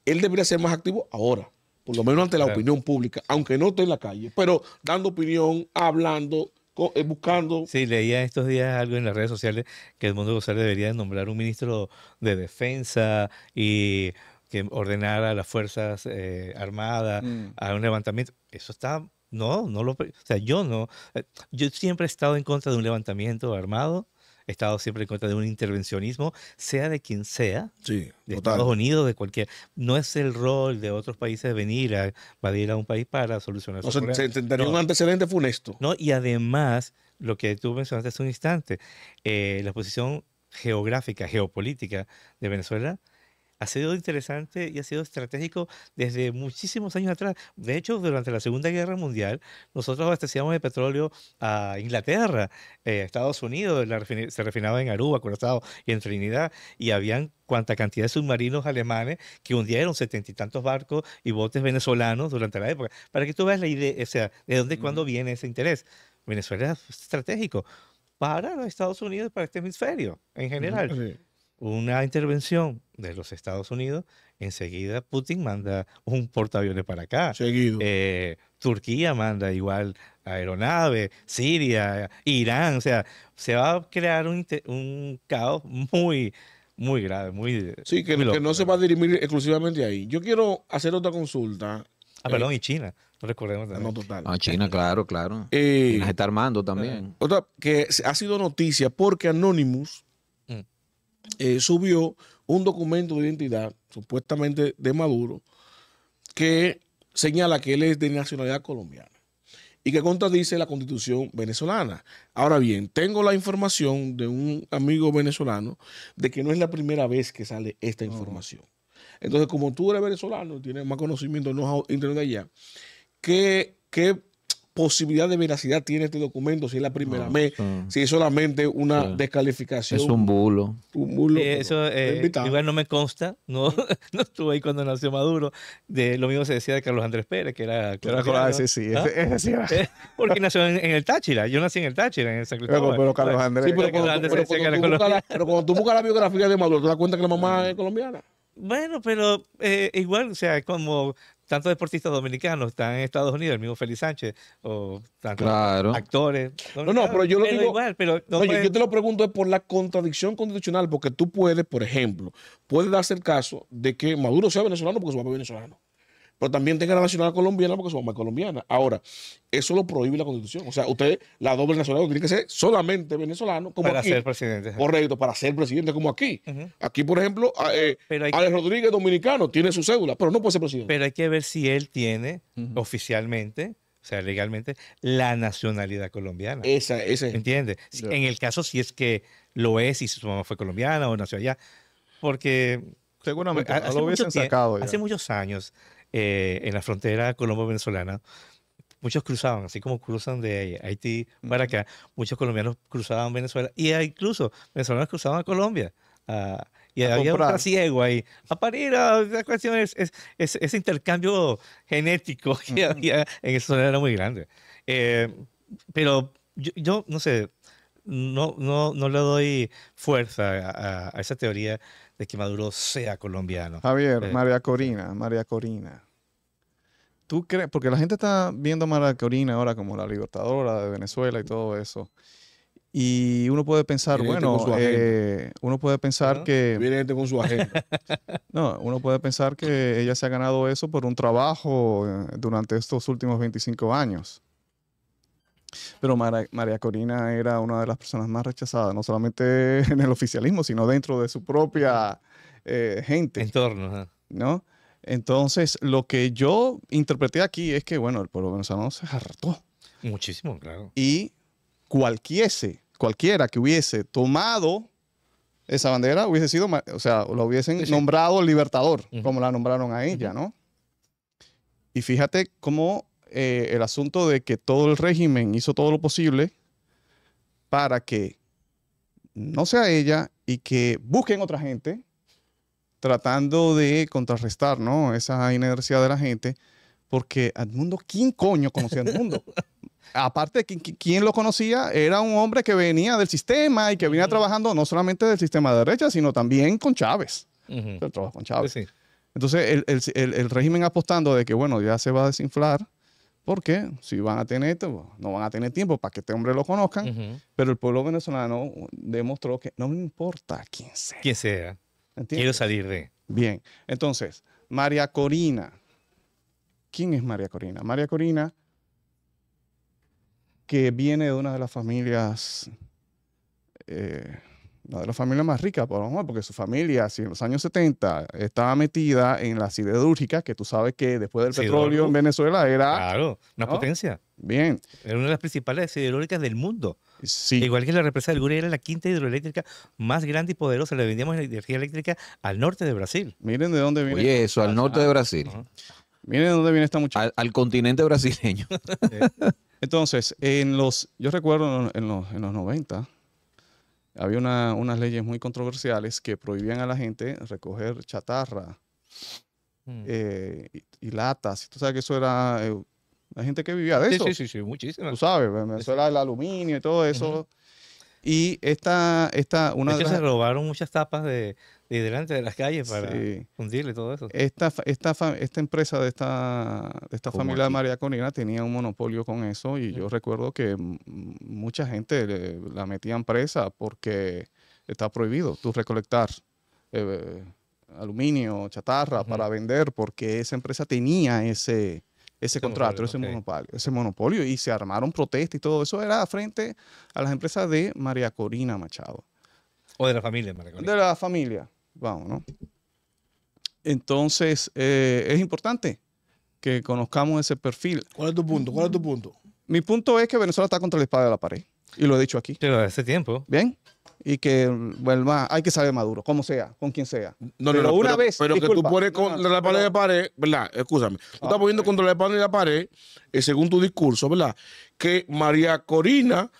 él debería ser más activo ahora, por lo menos ante la opinión pública, aunque no esté en la calle, pero dando opinión, hablando, eh, buscando. Sí, leía estos días algo en las redes sociales que el mundo González debería nombrar un ministro de defensa y que ordenara a las Fuerzas eh, Armadas mm. a un levantamiento. Eso está... No, no lo... O sea, yo no... Eh, yo siempre he estado en contra de un levantamiento armado he estado siempre en contra de un intervencionismo, sea de quien sea, sí, de Estados Unidos, de cualquier. No es el rol de otros países venir a invadir a un país para solucionar o sea, se no. un antecedente funesto. No, y además, lo que tú mencionaste hace un instante, eh, la posición geográfica, geopolítica de Venezuela ha sido interesante y ha sido estratégico desde muchísimos años atrás. De hecho, durante la Segunda Guerra Mundial, nosotros abastecíamos el petróleo a Inglaterra, eh, Estados Unidos, se refinaba en Aruba, Curazao y en Trinidad, y habían cuanta cantidad de submarinos alemanes que hundieron setenta y tantos barcos y botes venezolanos durante la época. Para que tú veas la idea, o sea, de dónde y cuándo viene ese interés. Venezuela es estratégico para los Estados Unidos, para este hemisferio en general una intervención de los Estados Unidos, enseguida Putin manda un portaaviones para acá. Seguido. Eh, Turquía manda igual aeronave, Siria, Irán, o sea, se va a crear un, un caos muy, muy grave, muy... que, no se va a dirimir exclusivamente ahí. Yo quiero hacer otra consulta. Ah, perdón, eh, y China, no recordemos ah, No, total. Ah, China, claro, claro. Eh, China se está armando también. Otra que ha sido noticia porque Anonymous eh, subió un documento de identidad, supuestamente de Maduro, que señala que él es de nacionalidad colombiana y que contradice la constitución venezolana. Ahora bien, tengo la información de un amigo venezolano de que no es la primera vez que sale esta información. Entonces, como tú eres venezolano, tienes más conocimiento, no de allá, qué posibilidad de veracidad tiene este documento, si es la primera ah, vez, si es solamente una descalificación. Es un bulo. Un bulo. Eh, eso eh, igual no me consta, *laughs* no, estuve ahí cuando nació Maduro. De, lo mismo se decía de Carlos Andrés Pérez, que era... Claro, ah, sí, sí, ese, *laughs* eh, Porque nació en, el Táchira, yo nací en el Táchira, en el San Pero, Carlos Andrés... pero, cuando, tú pero cuando tú buscas la biografía de Maduro, te das cuenta que la mamá mm. es colombiana. Bueno, pero igual, o sea, como tantos deportistas dominicanos están en Estados Unidos, el mismo Félix Sánchez, o tantos actores. No, no, pero yo te lo pregunto es eh, por la contradicción constitucional, porque tú puedes, por ejemplo, puedes darse el caso de que Maduro sea venezolano porque su papá es venezolano pero también tenga la nacionalidad colombiana porque su mamá es colombiana. Ahora, eso lo prohíbe la constitución. O sea, usted, la doble nacionalidad, tiene que ser solamente venezolano. Como para ser presidente. Correcto, para ser presidente, como aquí. Aquí, por ejemplo, eh, Alex Rodríguez, dominicano, tiene su cédula, pero no puede ser presidente. Pero hay que ver si él tiene oficialmente o sea, legalmente, la nacionalidad colombiana. Esa, esa. ¿Entiendes? En el caso si es que lo es y su mamá fue colombiana o nació allá, porque... Seguramente, pues, lo sacado hace muchos años eh, en la frontera colombo-venezolana, muchos cruzaban, así como cruzan de Haití para acá, muchos colombianos cruzaban Venezuela y incluso venezolanos cruzaban a Colombia. y había un trasiego ahí. A parir, cuestión es, ese intercambio genético que había en esa zona era muy grande. Eh, pero yo, no sé, no, no, no le doy fuerza a, esa teoría de que Maduro sea colombiano. Javier, eh, María eh, Corina, María Corina. ¿Tú crees? Porque la gente está viendo a María Corina ahora como la libertadora de Venezuela y todo eso. Y uno puede pensar, bueno, eh, uno puede pensar que... Viene gente con su agenda. *laughs* no, uno puede pensar que ella se ha ganado eso por un trabajo durante estos últimos 25 años. Pero María Corina era una de las personas más rechazadas, no solamente *laughs* en el oficialismo, sino dentro de su propia eh, gente. Entorno. ¿no? Entonces, lo que yo interpreté aquí es que, bueno, el pueblo venezolano se hartó. Muchísimo, claro. Y cualquiera que hubiese tomado esa bandera hubiese sido, o sea, lo hubiesen nombrado libertador, como la nombraron a ella, ¿no? Y fíjate cómo eh, el asunto de que todo el régimen hizo todo lo posible para que no sea ella y que busquen otra gente tratando de contrarrestar ¿no? esa inercia de la gente, porque Edmundo, ¿quién coño conocía a Edmundo? *laughs* Aparte de quién lo conocía, era un hombre que venía del sistema y que venía trabajando no solamente del sistema de derecha, sino también con Chávez. con Chávez. Entonces, el régimen apostando de que, bueno, ya se va a desinflar, porque si van a tener, esto, no van a tener tiempo para que este hombre lo conozcan, pero el pueblo venezolano demostró que no me importa quién sea. Quién sea. Quiero salir de. Bien, entonces, María Corina. ¿Quién es María Corina? María Corina, que viene de una de las familias eh, una de las familias más ricas, porque su familia, si en los años 70 estaba metida en la siderúrgica, que tú sabes que después del petróleo en Venezuela era... Claro, una potencia. Bien. Era una de las principales siderúrgicas del mundo. Sí. Igual que la represa del Guri era la quinta hidroeléctrica más grande y poderosa. Le vendíamos energía eléctrica al norte de Brasil. Miren de dónde viene. Oye, eso, al norte de Brasil. Miren de dónde viene esta muchacha. Al, continente brasileño. *laughs* Entonces, en los, yo recuerdo en los, en los 90, había unas leyes muy controversiales que prohibían a la gente recoger chatarra mm. eh, y, latas. Tú sabes que eso era eh, la gente que vivía de eso. Sí, sí, sí, muchísimas. Tú sabes, Eso era el aluminio y todo eso. Y esta, esta una se robaron muchas tapas de, delante de las calles para fundirle todo eso. Esta, esta, esta empresa de esta, familia de María Corina tenía un monopolio con eso y yo recuerdo que mucha gente le, la metían presa porque está prohibido tú recolectar eh, aluminio, chatarra para vender porque esa empresa tenía ese ese contrato, ese, monopolio, ese monopolio. Y se armaron protestas y todo eso era frente a las empresas de María Corina Machado. O de la familia de María Corina. De la familia, vamos, ¿no? Entonces, eh, es importante que conozcamos ese perfil. ¿Cuál es tu punto? ¿Cuál es tu punto? Mi punto es que Venezuela está contra la espada de la pared. Y lo he dicho aquí. Pero hace tiempo. Bien y que mm, vuelva, hay que saber maduro, como sea, con quien sea. No, pero no, una vez. Pero que tú pones con la pared de pared, ¿verdad? Escúchame. Tú ah, estás poniendo contra la pared de eh, la pared, según tu discurso, ¿verdad? Que María Corina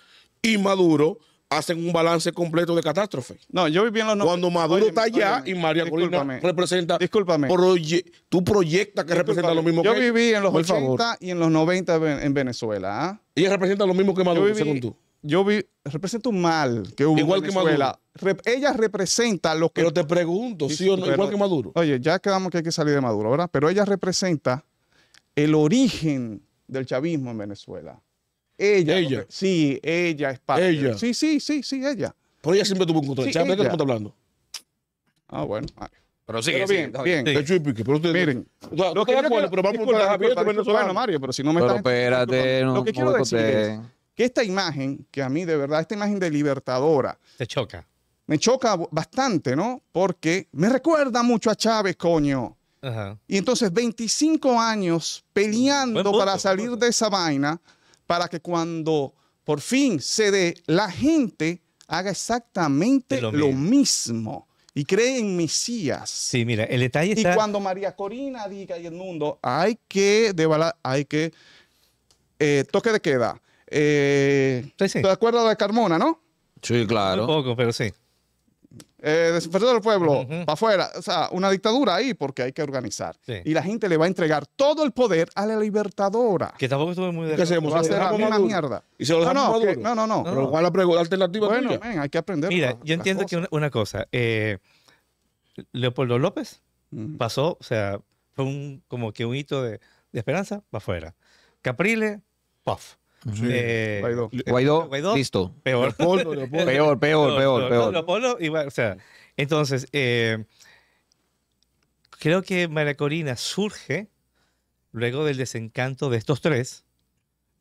y Maduro hacen un balance completo de catástrofe. No, yo viví en los 90. Cuando Maduro está allá y María Corina representa. Discúlpame. tú proyectas que representa lo mismo yo que Yo viví en los 80 y en los 90 en Venezuela. ¿ah? Ella representa lo mismo que Maduro, según tú yo vi, representa un mal que hubo igual en Venezuela. Que Maduro. ella representa lo que... Pero te pregunto, sí, o no, igual que Maduro. Oye, ya quedamos que hay que salir de Maduro, ¿verdad? Pero ella representa el origen del chavismo en Venezuela. Ella. ella. Sí, ella es parte. Ella. Sí, sí, sí, sí, ella. Pero ella siempre tuvo un control. ¿De qué estamos hablando? Ah, bueno. Ah. Pero sí pero bien, bien. bien. Sí. Pero usted, Miren, o sea, pero vamos a Venezuela. Bueno, Mario, pero si no me pero estás... espérate, no, Lo que quiero decir es que esta imagen, que a mí de verdad, esta imagen de libertadora. Te choca. Me choca bastante, ¿no? Porque me recuerda mucho a Chávez, coño. Y entonces 25 años peleando para salir de esa vaina, para que cuando por fin se dé, la gente haga exactamente lo, mismo y cree en Mesías. Sí, mira, el detalle está... Y cuando María Corina diga y el mundo, hay que devalar, hay que... Eh, toque de queda, eh, sí, sí. ¿Te acuerdas de Carmona, no? Sí, claro. Un poco, pero sí. Eh, del pueblo, para afuera. O sea, una dictadura ahí porque hay que organizar. Y la gente le va a entregar todo el poder a la libertadora. Que tampoco estuve muy de acuerdo va a una mierda. Y se lo no, no, no, no, no, Pero igual alternativa Bueno, hay que aprender. Mira, yo entiendo que una, cosa. Eh, Leopoldo López mm. pasó, o sea, fue un, como que un hito de, de esperanza, para afuera. Caprile, puff. Eh, eh, Guaidó. listo. Peor. *laughs* Peor, peor, peor, o sea, entonces, eh, creo que Corina surge luego del desencanto de estos tres.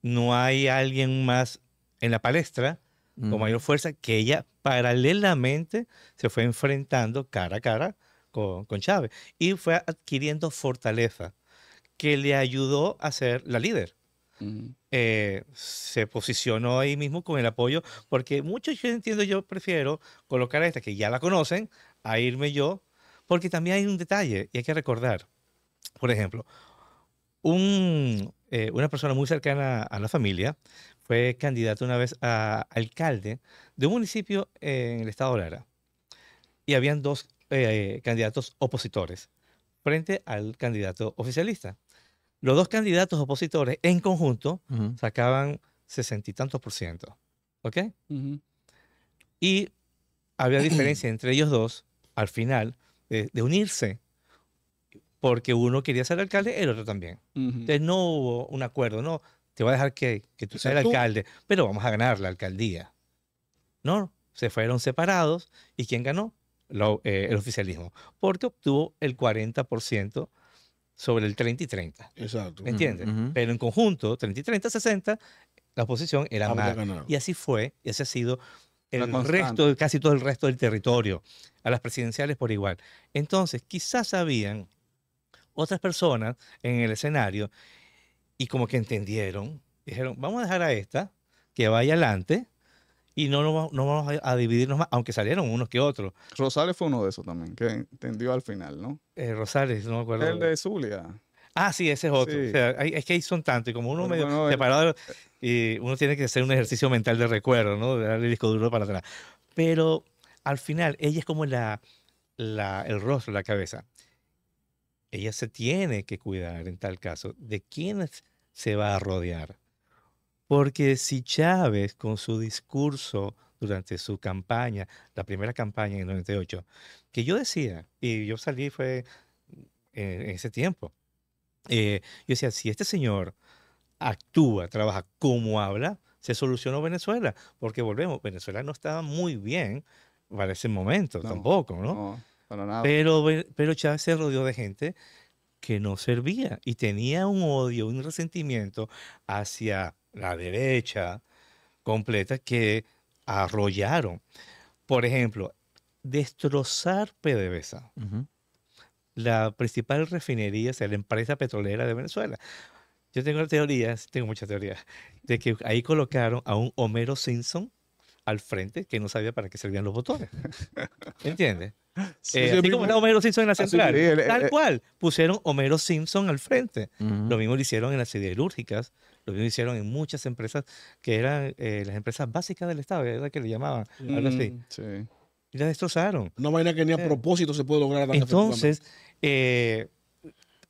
No hay alguien más en la palestra con mm. mayor fuerza que ella paralelamente se fue enfrentando cara a cara con, con Chávez y fue adquiriendo fortaleza que le ayudó a ser la líder. Eh, se posicionó ahí mismo con el apoyo, porque muchos yo entiendo, yo prefiero colocar a esta que ya la conocen a irme yo, porque también hay un detalle y hay que recordar, por ejemplo, eh, una persona muy cercana a la familia fue candidato una vez a alcalde de un municipio en el estado de Lara y habían dos eh, candidatos opositores frente al candidato oficialista los dos candidatos opositores en conjunto sacaban sesenta y tantos por ciento. ¿Ok? Y había diferencia *clears throat* entre ellos dos al final de, unirse porque uno quería ser alcalde, el otro también. Entonces no hubo un acuerdo, no, te voy a dejar que, tú seas alcalde, pero vamos a ganar la alcaldía. No, se fueron separados y ¿quién ganó? Eh, el oficialismo, porque obtuvo el 40% sobre el 30 y 30. Exacto. ¿Me entiendes? Pero en conjunto, 30 y 30, 60, la oposición era más. Y así fue, y así ha sido el resto, casi todo el resto del territorio, a las presidenciales por igual. Entonces, quizás habían otras personas en el escenario y como que entendieron, dijeron, vamos a dejar a esta que vaya adelante y no, no, vamos a, dividirnos más, aunque salieron unos que otros. Rosales fue uno de esos también, que entendió al final, ¿no? Eh, Rosales, no me acuerdo. El de Zulia. Ah, sí, ese es otro. es que ahí son tantos, y como uno medio eh, separado, eh, y uno tiene que hacer un ejercicio mental de recuerdo, ¿no? De darle el disco duro para atrás. Pero al final, ella es como la, la, el rostro, la cabeza. Ella se tiene que cuidar en tal caso de quiénes se va a rodear. Porque si Chávez con su discurso durante su campaña, la primera campaña en el 98, que yo decía, y yo salí fue eh, en, ese tiempo, eh, yo decía, si este señor actúa, trabaja como habla, se solucionó Venezuela, porque volvemos, Venezuela no estaba muy bien para ese momento tampoco, ¿no? no para nada. Pero, pero Chávez se rodeó de gente que no servía y tenía un odio, un resentimiento hacia la derecha completa, que arrollaron. Por ejemplo, destrozar PDVSA, la principal refinería, o sea, la empresa petrolera de Venezuela. Yo tengo teorías, tengo muchas teorías, de que ahí colocaron a un Homero Simpson al frente que no sabía para qué servían los botones. *laughs* ¿Entiendes? Sí, eh, así como era Homero Simpson en la central. Eh, tal eh. cual, pusieron Homero Simpson al frente. Lo mismo lo hicieron en las siderúrgicas lo hicieron en muchas empresas que eran eh, las empresas básicas del Estado, ¿verdad? Que le llamaban, mm, Y la destrozaron. No vaina que ni a eh, propósito se puede lograr. Entonces, eh,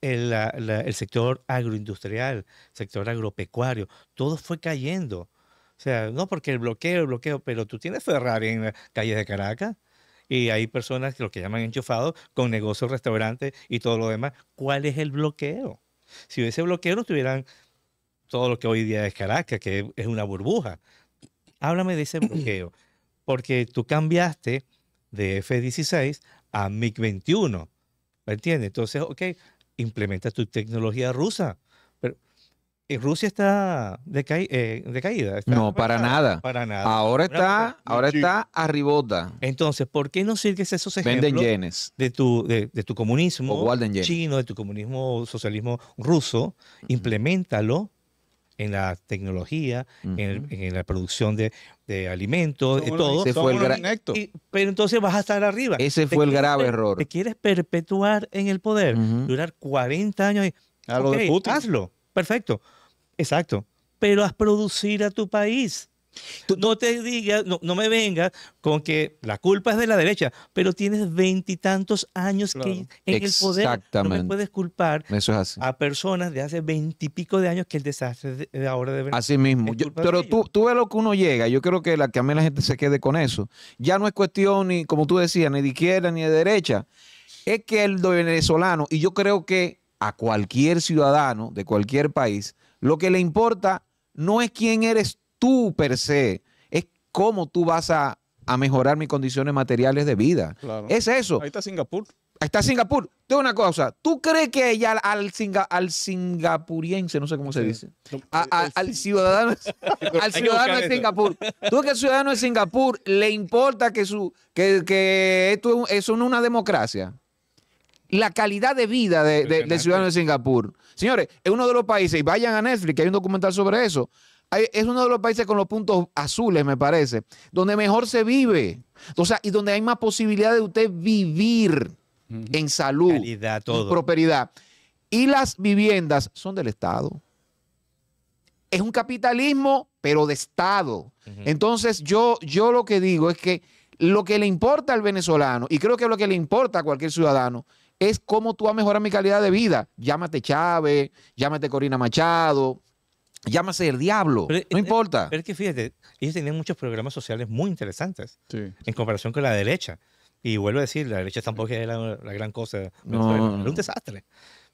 el, sector agroindustrial, sector agropecuario, todo fue cayendo. O sea, no porque el bloqueo, el bloqueo, pero tú tienes Ferrari en las calles de Caracas y hay personas que lo que llaman enchufados con negocios, restaurantes y todo lo demás. ¿Cuál es el bloqueo? Si hubiese bloqueo, no tuvieran todo lo que hoy día es Caracas, que es una burbuja. Háblame de ese *clears throat* bloqueo, porque tú cambiaste de F-16 a MiG-21, ¿me entiendes? Entonces, ok, implementa tu tecnología rusa. Pero Rusia está decaída. Eh, no, para, nada. Para nada. Ahora está, ahora está arribota. Entonces, ¿por qué no sigues esos ejemplos De, tu, comunismo chino, de tu comunismo socialismo ruso? Implementalo en la tecnología, en, la producción de, alimentos, de todo. fue el pero entonces vas a estar arriba. Ese fue el grave error. Te quieres perpetuar en el poder, durar 40 años y, a de Hazlo, perfecto, exacto. Pero haz producir a tu país no te digas, no, me vengas con que la culpa es de la derecha, pero tienes veintitantos años que en el poder. No me puedes culpar a personas de hace veintipico de años que el desastre de ahora de Así mismo. pero tú, tú, ves lo que uno llega. Yo creo que la, que mí la gente se quede con eso. Ya no es cuestión, ni como tú decías, ni de izquierda ni de derecha. Es que el venezolano, y yo creo que a cualquier ciudadano de cualquier país, lo que le importa no es quién eres tú per se, es cómo tú vas a, mejorar mis condiciones materiales de vida. Es eso. Ahí está Singapur. Ahí está Singapur. Tengo una cosa, ¿tú crees que al, singapuriense, no sé cómo se dice, al *laughs* ciudadano, de Singapur, ¿tú que el ciudadano de Singapur le importa que, su, que, que esto es una democracia? La calidad de vida del ciudadano de Singapur. Señores, es uno de los países, y vayan a Netflix, que hay un documental sobre eso, es uno de los países con los puntos azules, me parece, donde mejor se vive. O sea, y donde hay más posibilidad de usted vivir en salud, En prosperidad. Y las viviendas son del Estado. Es un capitalismo, pero de Estado. Entonces, yo, yo lo que digo es que lo que le importa al venezolano, y creo que lo que le importa a cualquier ciudadano, es cómo tú vas a mejorar mi calidad de vida. Llámate Chávez, llámate Corina Machado, Llámase el diablo, no eh, importa. Pero es que fíjate, ellos tenían muchos programas sociales muy interesantes sí. en comparación con la derecha. Y vuelvo a decir, la derecha tampoco era la, gran cosa. Era un desastre.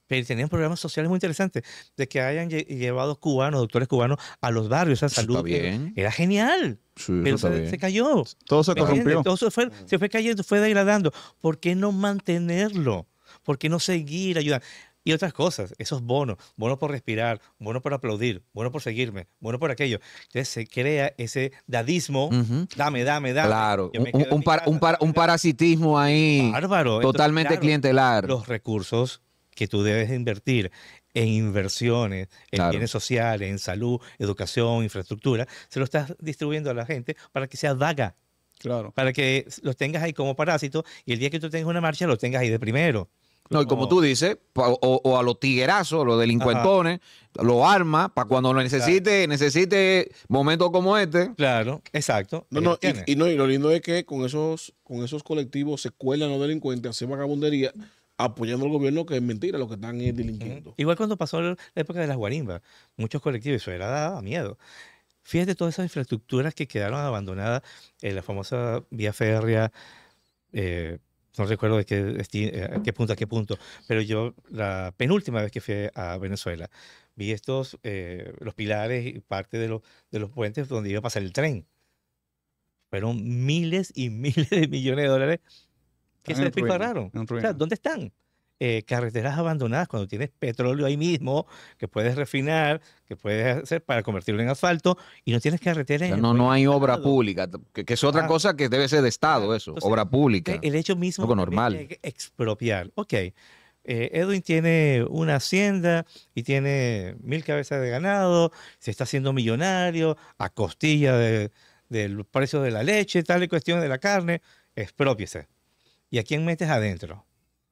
Pero tenían programas sociales muy interesantes, de que hayan llevado cubanos, doctores cubanos, a los barrios, a salud. Bien. Era genial. pero se, cayó. Todo se corrompió. Todo se fue, se fue cayendo, fue degradando. ¿Por qué no mantenerlo? ¿Por qué no seguir ayudando? y otras cosas, esos bonos, bonos por respirar, bonos por aplaudir, bonos por seguirme, bonos por aquello. Entonces se crea ese dadismo, dame, dame, dame. Claro, un, parasitismo ahí totalmente clientelar. Los recursos que tú debes invertir en inversiones, en bienes sociales, en salud, educación, infraestructura, se lo estás distribuyendo a la gente para que sea vaga. Claro. Para que los tengas ahí como parásito y el día que tú tengas una marcha, los tengas ahí de primero. No, y como tú dices, o, a los tiguerazos, los delincuentones, los arma para cuando lo necesite, necesite momentos como este. Claro, exacto. No, no, y, no, y lo lindo es que con esos, con esos colectivos se cuelan los delincuentes, hacen vagabundería apoyando al gobierno que es mentira, lo que están es delinquiendo. Igual cuando pasó la época de las guarimbas, muchos colectivos, eso era daba miedo. Fíjate todas esas infraestructuras que quedaron abandonadas, en la famosa vía férrea, eh, no recuerdo de qué, eh, qué punto a qué punto, pero yo la penúltima vez que fui a Venezuela vi estos, eh, los pilares y parte de, los de los puentes donde iba a pasar el tren. Fueron miles y *laughs* miles de millones de dólares que se despilfarraron. O sea, ¿dónde están? Eh, carreteras abandonadas, cuando tienes petróleo ahí mismo, que puedes refinar, que puedes hacer para convertirlo en asfalto, y no tienes carreteras. O no, no hay obra pública, que, es otra ah, cosa que debe ser de Estado, eso, obra pública. E, el hecho mismo normal. expropiar. Ok. Eh, Edwin tiene una hacienda y tiene mil cabezas de ganado, se está haciendo millonario a costilla del precio de la leche, tal y cuestión de la carne, expropiese. ¿Y a quién metes adentro?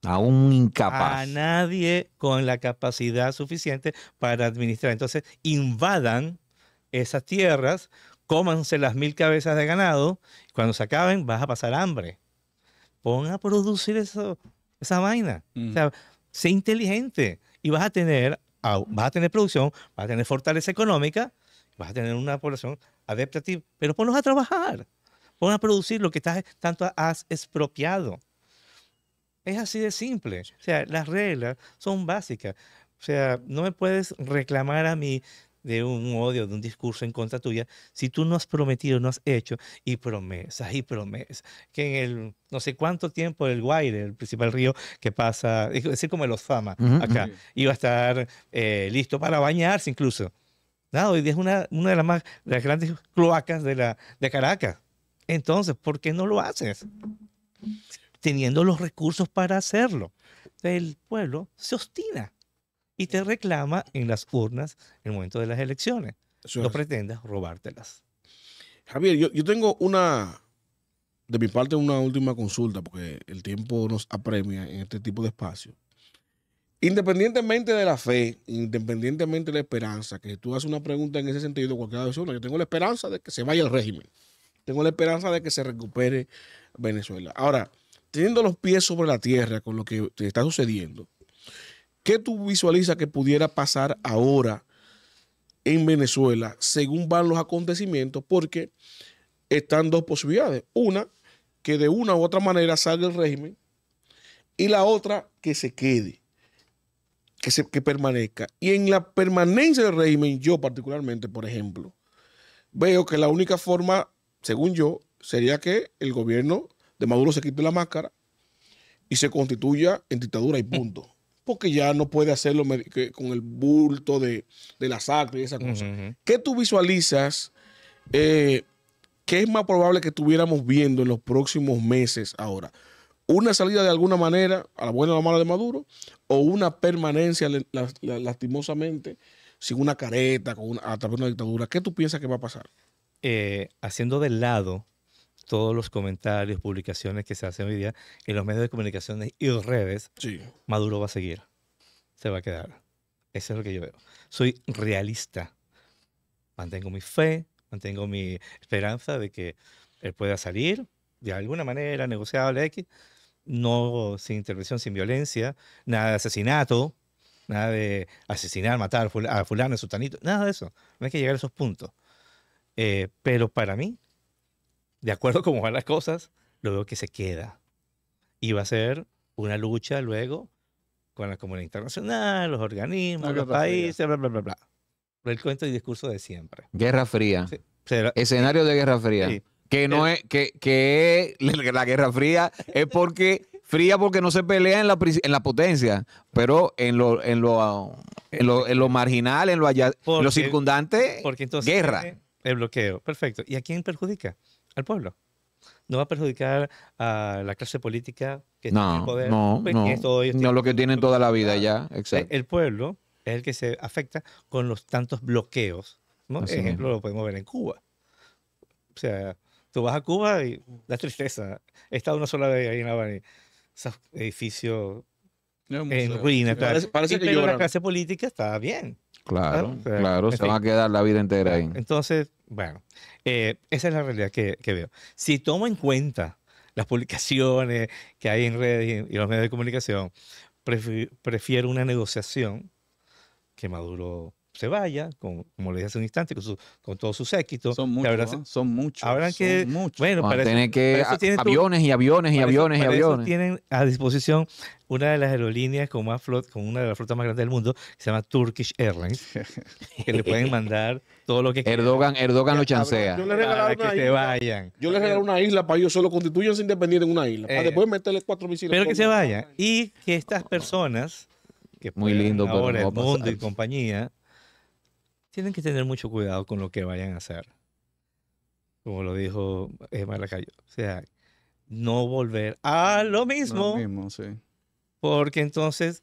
a un incapaz. A nadie con la capacidad suficiente para administrar. Entonces, invadan esas tierras, cómanse las mil cabezas de ganado, y cuando se acaben vas a pasar hambre. Pon a producir eso, esa vaina. O sea, mm. sé inteligente y vas a tener, vas a tener producción, vas a tener fortaleza económica, vas a tener una población adaptativa, pero ponlos a trabajar. Pon a producir lo que tanto has expropiado. Es así de simple. O sea, las reglas son básicas. O sea, no me puedes reclamar a mí de un odio, de un discurso en contra tuya, si tú no has prometido, no has hecho, y promesas, y promesas, que en el no sé cuánto tiempo el Guaire, el principal río que pasa, es decir, como los Fama, acá, iba a estar eh, listo para bañarse incluso. No, hoy es una, una de, las más, grandes cloacas de, la, de Caracas. Entonces, ¿por qué no lo haces? teniendo los recursos para hacerlo. El pueblo se ostina y te reclama en las urnas en el momento de las elecciones. no pretendas robártelas. Javier, yo, tengo una, de mi parte, una última consulta, porque el tiempo nos apremia en este tipo de espacio. Independientemente de la fe, independientemente de la esperanza, que tú haces una pregunta en ese sentido, cualquiera de persona, yo tengo la esperanza de que se vaya el régimen, tengo la esperanza de que se recupere Venezuela. Ahora, teniendo los pies sobre la tierra con lo que te está sucediendo, ¿qué tú visualizas que pudiera pasar ahora en Venezuela según van los acontecimientos? Porque están dos posibilidades. Una, que de una u otra manera salga el régimen y la otra, que se quede, que, se, que permanezca. Y en la permanencia del régimen, yo particularmente, por ejemplo, veo que la única forma, según yo, sería que el gobierno de Maduro se quite la máscara y se constituya en dictadura y punto. Porque ya no puede hacerlo con el bulto de, la sacra y esa cosa. ¿Qué tú visualizas? Eh, ¿Qué es más probable que estuviéramos viendo en los próximos meses ahora? ¿Una salida de alguna manera, a la buena o a la mala de Maduro? ¿O una permanencia lastimosamente sin una careta, a través de una dictadura? ¿Qué tú piensas que va a pasar? Eh, haciendo del lado todos los comentarios, publicaciones que se hacen hoy día en los medios de comunicaciones y redes, Maduro va a seguir. Se va a quedar. Eso es lo que yo veo. Soy realista. Mantengo mi fe, mantengo mi esperanza de que él pueda salir de alguna manera, negociable, X, no sin intervención, sin violencia, nada de asesinato, nada de asesinar, matar a fulano, a sultanito, nada de eso. No hay que llegar a esos puntos. Eh, pero para mí, de acuerdo a cómo van las cosas, lo veo que se queda. Y va a ser una lucha luego con la comunidad internacional, los organismos, los países, bla, bla, bla, El cuento y discurso de siempre. Guerra Fría. Escenario de Guerra Fría. Que no es, que, la Guerra Fría es porque fría porque no se pelea en la, en la potencia, pero en lo, en lo, en lo, marginal, en lo, circundante, guerra. El bloqueo, perfecto. ¿Y a quién perjudica? al pueblo. No va a perjudicar a la clase política que no, tiene el poder. No, pues, no, no lo que tienen toda la vida ya. Exacto. El pueblo es el que se afecta con los tantos bloqueos. ¿no? Ejemplo, lo podemos ver en Cuba. O sea, tú vas a Cuba y da tristeza. He estado una sola vez ahí en La Habana. Esos edificios en ruinas. y, pero la clase política está bien. Claro, claro, se va a quedar la vida entera ahí. Entonces, bueno, eh, esa es la realidad que, veo. Si tomo en cuenta las publicaciones que hay en redes y los medios de comunicación, prefiero una negociación que Maduro se vaya, como le dije hace un instante, con, todos con todo séquito. Son muchos, son muchos. Habrán que, bueno, para, tener que aviones y aviones y aviones y aviones. tienen a disposición una de las aerolíneas con más flot, con una de las flotas más grandes del mundo, que se llama Turkish Airlines, que le pueden mandar todo lo que Erdogan, quieran. Erdogan eh, lo chancea. para que se vayan. Yo les regalo una isla para ellos solo constituyanse independientes en una isla, para eh, después meterle cuatro misiles. Pero que se vayan y que estas personas que muy lindo ahora el mundo y compañía tienen que tener mucho cuidado con lo que vayan a hacer. Como lo dijo Emma Lacayo. O sea, no volver a lo mismo. Porque entonces,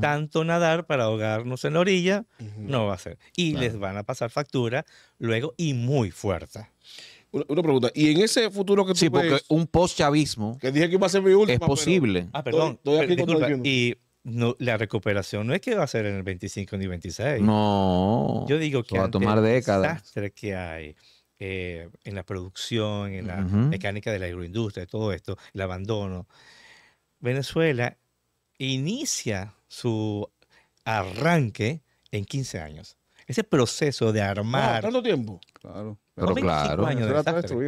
tanto nadar para ahogarnos en la orilla, no va a ser. Y les van a pasar factura luego y muy fuerte. Una, pregunta, y en ese futuro que tú Sí, porque un post-chavismo. Que dije que iba a ser mi Es posible. ah, perdón. Estoy, aquí y no, la recuperación no es que va a ser en el 25 ni 26. No. Yo digo que va a tomar décadas. El desastre que hay eh, en la producción, en la mecánica de la agroindustria, todo esto, el abandono. Venezuela inicia su arranque en 15 años. Ese proceso de armar. ¿Tanto tiempo? Claro. Pero claro.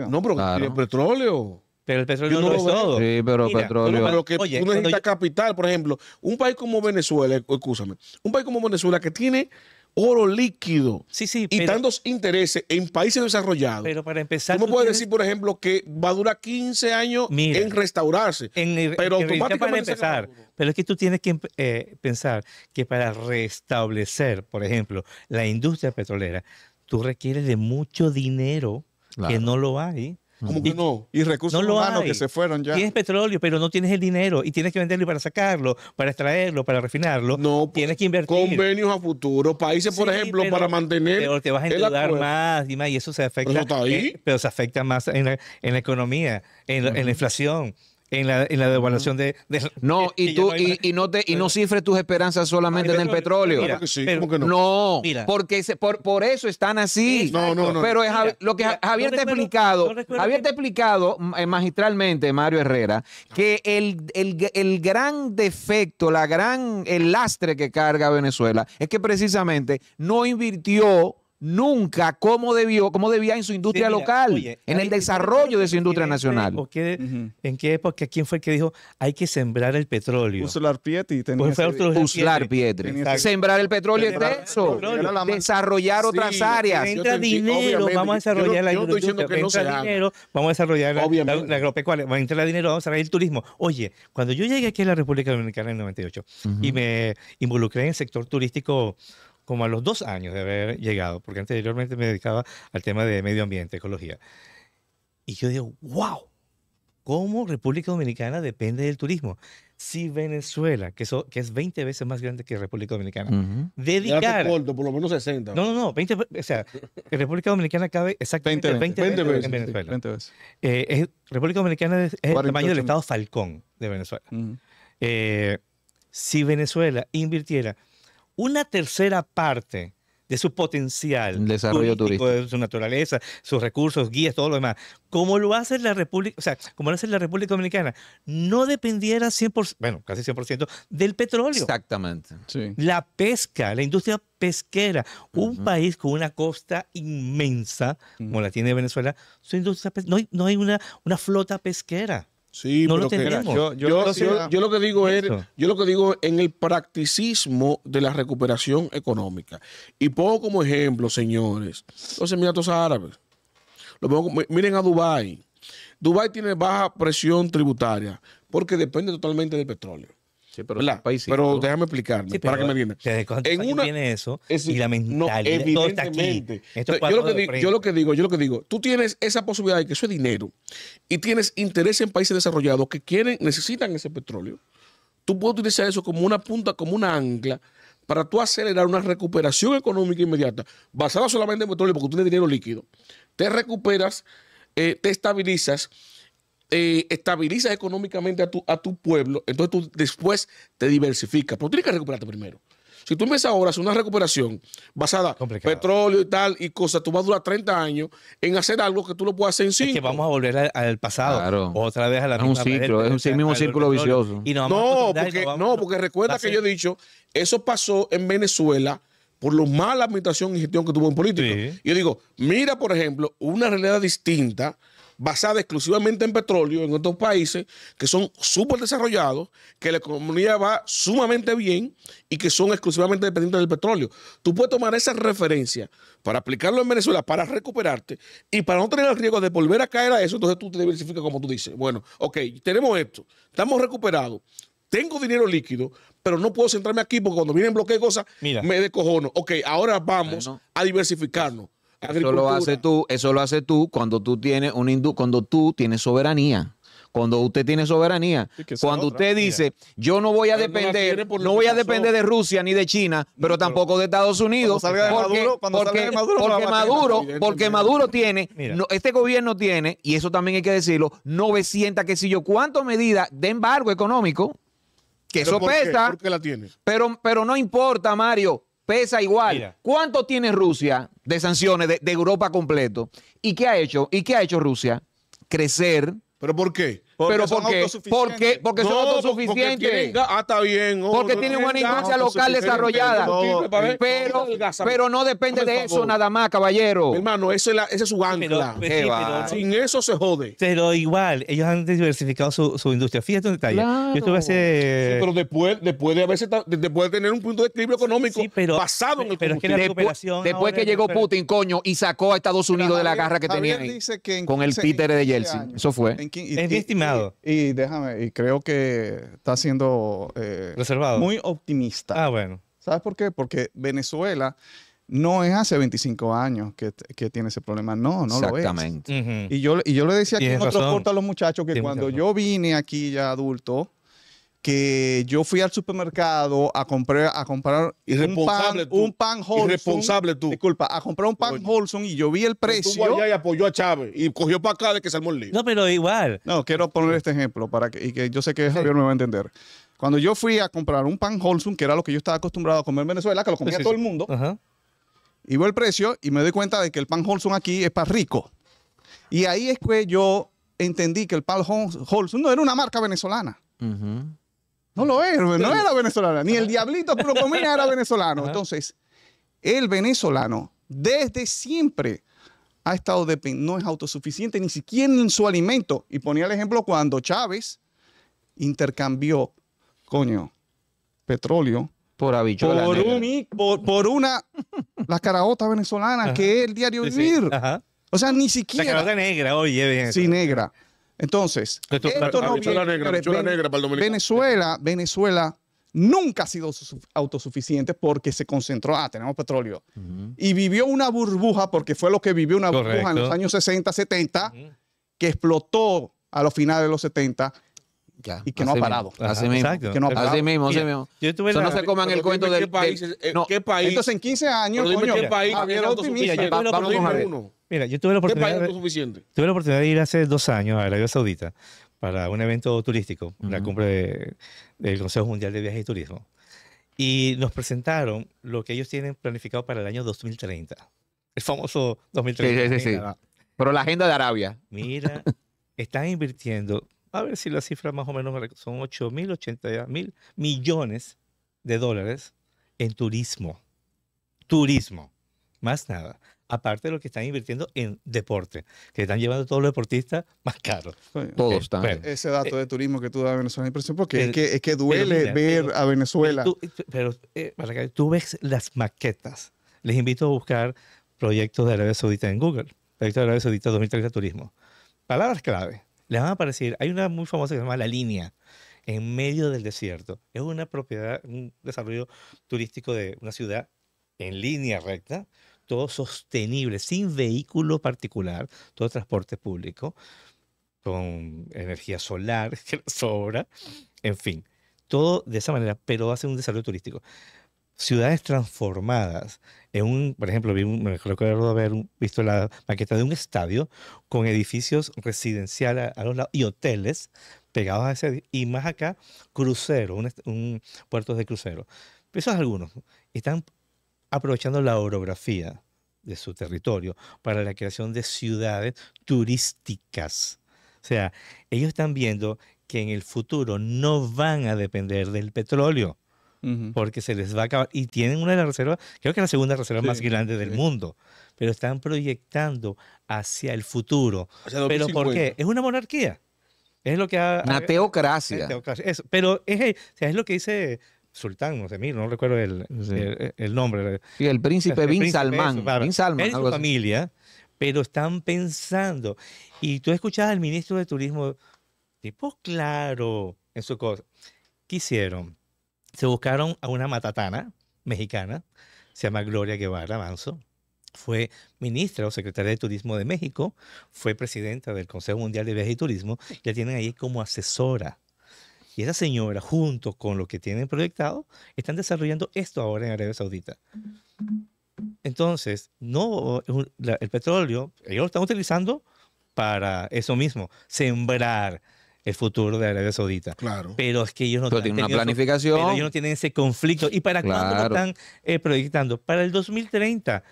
no, pero el petróleo. Pero este, el petróleo no, es todo. Sí, pero el petróleo. Pero que Oye, necesita capital, por ejemplo, un país como Venezuela, eh, escúchame, un país como Venezuela que tiene oro líquido y tantos intereses en países desarrollados. Pero para empezar. ¿Cómo puedes decir, por ejemplo, que va a durar 15 años en restaurarse? pero automáticamente. empezar, pero es que tú tienes que eh, pensar que para restablecer, por ejemplo, la industria petrolera, tú requieres de mucho dinero que no lo hay no. Y recursos humanos que se fueron ya. Tienes petróleo, pero no tienes el dinero y tienes que venderlo para sacarlo, para extraerlo, para refinarlo. No, tienes que invertir. Convenios a futuro. Países, por ejemplo, para mantener. Pero te vas a endeudar más y más, y eso se afecta. Eh, pero, se afecta más en la, economía, en la inflación en la, devaluación de, No, y tú, no y, no te, y no cifres tus esperanzas solamente en el petróleo. sí, que no? no porque por, eso están así. No, no, no. Pero es, lo que Javier te ha explicado, Javier eh, te ha explicado magistralmente, Mario Herrera, que el, el, gran defecto, la gran, el lastre que carga Venezuela es que precisamente no invirtió nunca como debió, cómo debía en su industria local, en el desarrollo de su industria nacional. ¿En qué época? ¿Quién fue el que dijo hay que sembrar el petróleo? Pues Uslar Pietri. Pietri. Sembrar el petróleo es eso. Desarrollar otras áreas. Entra dinero, vamos a desarrollar la industria. dinero, vamos a desarrollar la agropecuaria. Entra dinero, vamos a desarrollar el turismo. Oye, cuando yo llegué aquí a la República Dominicana en el 98 y me involucré en el sector turístico como a los dos años de haber llegado, porque anteriormente me dedicaba al tema de medio ambiente, ecología. Y yo digo, wow, ¿cómo República Dominicana depende del turismo? Si Venezuela, que, es 20 veces más grande que República Dominicana, dedicar... Corto, por lo menos 60. No, no, no, o sea, República Dominicana cabe exactamente 20, veces, en Venezuela. 20 veces. Eh, República Dominicana es, el tamaño del estado Falcón de Venezuela. Eh, si Venezuela invirtiera una tercera parte de su potencial desarrollo turístico, de su naturaleza, sus recursos, guías, todo lo demás. Como lo hace la República, o sea, como lo hace la República Dominicana, no dependiera 100%, bueno, casi 100% del petróleo. Exactamente. Sí. La pesca, la industria pesquera, un país con una costa inmensa, como la tiene Venezuela, su industria no hay, no hay una, una flota pesquera. Sí, Yo, lo que digo es, yo lo que digo en el practicismo de la recuperación económica. Y pongo como ejemplo, señores, los Emiratos Árabes. Lo miren a Dubái. Dubái tiene baja presión tributaria porque depende totalmente del petróleo pero, este déjame explicar para que me entiendas. En una eso y la Yo lo, que digo, yo lo que digo, tú tienes esa posibilidad de que eso es dinero y tienes interés en países desarrollados que quieren, necesitan ese petróleo. Tú puedes utilizar eso como una punta, como una ancla para tú acelerar una recuperación económica inmediata basada solamente en petróleo porque tú tienes dinero líquido. Te recuperas, eh, te estabilizas eh, estabilizas económicamente a tu, pueblo, entonces tú después te diversificas. Pero tienes que recuperarte primero. Si tú empiezas ahora a una recuperación basada en petróleo y tal y cosas, tú vas a durar 30 años en hacer algo que tú lo puedas hacer en sí. que vamos a volver al, pasado. Otra vez a la es un ciclo, es el mismo círculo vicioso. Y no, porque, no, porque recuerda que yo he dicho, eso pasó en Venezuela por lo mala administración y gestión que tuvo en política. Yo digo, mira, por ejemplo, una realidad distinta basada exclusivamente en petróleo en otros países que son súper desarrollados, que la economía va sumamente bien y que son exclusivamente dependientes del petróleo. Tú puedes tomar esa referencia para aplicarlo en Venezuela, para recuperarte y para no tener el riesgo de volver a caer a eso, entonces tú te diversificas como tú dices. Bueno, ok, tenemos esto, estamos recuperados, tengo dinero líquido, pero no puedo centrarme aquí porque cuando vienen bloqueos de cosas, Mira. me descojono. Ok, ahora vamos a diversificarnos. Eso lo hace tú, eso lo hace tú cuando tú tienes un cuando tú tienes soberanía. Cuando usted tiene soberanía, cuando usted dice, yo no voy a depender, no, voy a depender de Rusia ni de China, pero tampoco de Estados Unidos, porque, Maduro, porque, Maduro, tiene, este gobierno tiene, y eso también hay que decirlo, 900 que si yo cuánto medidas de embargo económico, que eso pesa, Pero, pero no importa, Mario, pesa igual. ¿Cuánto tiene Rusia de sanciones de, Europa completo? ¿Y qué ha hecho? ¿Y qué ha hecho Rusia? Crecer. ¿Pero por qué? pero porque, porque, son autosuficientes. Ah, porque tienen, ah, bien. porque una industria local desarrollada. pero, pero no depende de eso nada más, caballero. hermano, ese es, su ancla. Sin eso se jode. Pero igual, ellos han diversificado su, industria. Fíjate un detalle. Yo estuve hace. pero después, después de haberse después de tener un punto de equilibrio económico pasado en el Después, que llegó Putin, coño, y sacó a Estados Unidos de la garra que tenían con el Peter de Yeltsin. Eso fue. Es y, déjame, y creo que está siendo eh, muy optimista. Ah, bueno. ¿Sabes por qué? Porque Venezuela no es hace 25 años que, tiene ese problema. No, no lo es. Exactamente. y, yo, y yo le decía aquí en a los muchachos que cuando yo vine aquí ya adulto, que yo fui al supermercado a comprar a comprar un pan, un pan Holson. Irresponsable tú. Disculpa, a comprar un pan y yo vi el precio. allá y apoyó a Chávez y cogió para acá de que se el No, pero igual. No, quiero poner este ejemplo para que, y que yo sé que Javier me va a entender. Cuando yo fui a comprar un pan Holson, que era lo que yo estaba acostumbrado a comer en Venezuela, que lo comía todo el mundo, y veo el precio y me doy cuenta de que el pan Holson aquí es para rico. Y ahí es que yo entendí que el pan Holson no era una marca venezolana. No lo es, no era venezolana. Ni el diablito pero era *laughs* venezolano. Entonces, el venezolano desde siempre ha estado no es autosuficiente ni siquiera en su alimento. Y ponía el ejemplo cuando Chávez intercambió, coño, petróleo por, por, por, una, la caraota venezolana, que es el diario vivir. O sea, ni siquiera. La caraota negra, oye. Bien. Sí, negra. Entonces, Venezuela, Venezuela nunca ha sido autosuficiente porque se concentró, ah, tenemos petróleo. Y vivió una burbuja, porque fue lo que vivió una burbuja en los años 60, 70, que explotó a los finales de los 70 y que no ha parado. Así mismo. Así mismo, así mismo. Yo no se coman el cuento del, eh, ¿Qué país? Entonces en 15 años, coño, qué país mira, yo tuve la oportunidad, tuve la oportunidad de ir hace dos años a Arabia Saudita para un evento turístico, la cumbre del Consejo Mundial de Viajes y Turismo. Y nos presentaron lo que ellos tienen planificado para el año 2030. El famoso 2030. Sí, sí, sí. Pero la agenda de Arabia. Mira, *laughs* están invirtiendo a ver si la cifra más o menos son 8.000, mil, 80 mil millones de dólares en turismo. Turismo, más nada. Aparte de lo que están invirtiendo en deporte, que están llevando todos los deportistas más caros. Todos están. ese dato eh, de turismo que tú das a Venezuela porque es, que, duele ver a Venezuela. pero eh, tú ves las maquetas. Les invito a buscar proyectos de Arabia Saudita en Google. Proyecto de Arabia Saudita 2030 Turismo. Palabras clave les van a aparecer. Hay una muy famosa que se llama La Línea, en medio del desierto. Es una propiedad, un desarrollo turístico de una ciudad en línea recta, todo sostenible, sin vehículo particular, todo transporte público, con energía solar *laughs* que sobra, en fin, todo de esa manera, pero hace un desarrollo turístico ciudades transformadas. En un, por ejemplo, me recuerdo haber visto la maqueta de un estadio con edificios residenciales a, los lados y hoteles pegados a ese y más acá cruceros, un, un, puertos de crucero. Esos algunos están aprovechando la orografía de su territorio para la creación de ciudades turísticas. O sea, ellos están viendo que en el futuro no van a depender del petróleo porque se les va a acabar. Y tienen una de las reservas, creo que es la segunda reserva más grande del mundo, pero están proyectando hacia el futuro. ¿Pero por qué? Es una monarquía. Es lo que ha. Una teocracia. Pero es, lo que dice Sultán, no sé, no recuerdo el, nombre. el príncipe Bin Salman. Bin Salman. Es su familia, pero están pensando. Y tú escuchabas al ministro de Turismo, tipo claro en su cosa. ¿Qué hicieron? se buscaron a una matatana mexicana, se llama Gloria Guevara Manso, fue ministra o secretaria de Turismo de México, fue presidenta del Consejo Mundial de Viajes y Turismo, la tienen ahí como asesora. Y esa señora, junto con lo que tienen proyectado, están desarrollando esto ahora en Arabia Saudita. Entonces, no, el petróleo, ellos lo están utilizando para eso mismo, sembrar, el futuro de Arabia Saudita. Claro. Pero es que ellos no tienen planificación. ellos no tienen ese conflicto. ¿Y para cuándo lo están eh, proyectando? Para el 2030.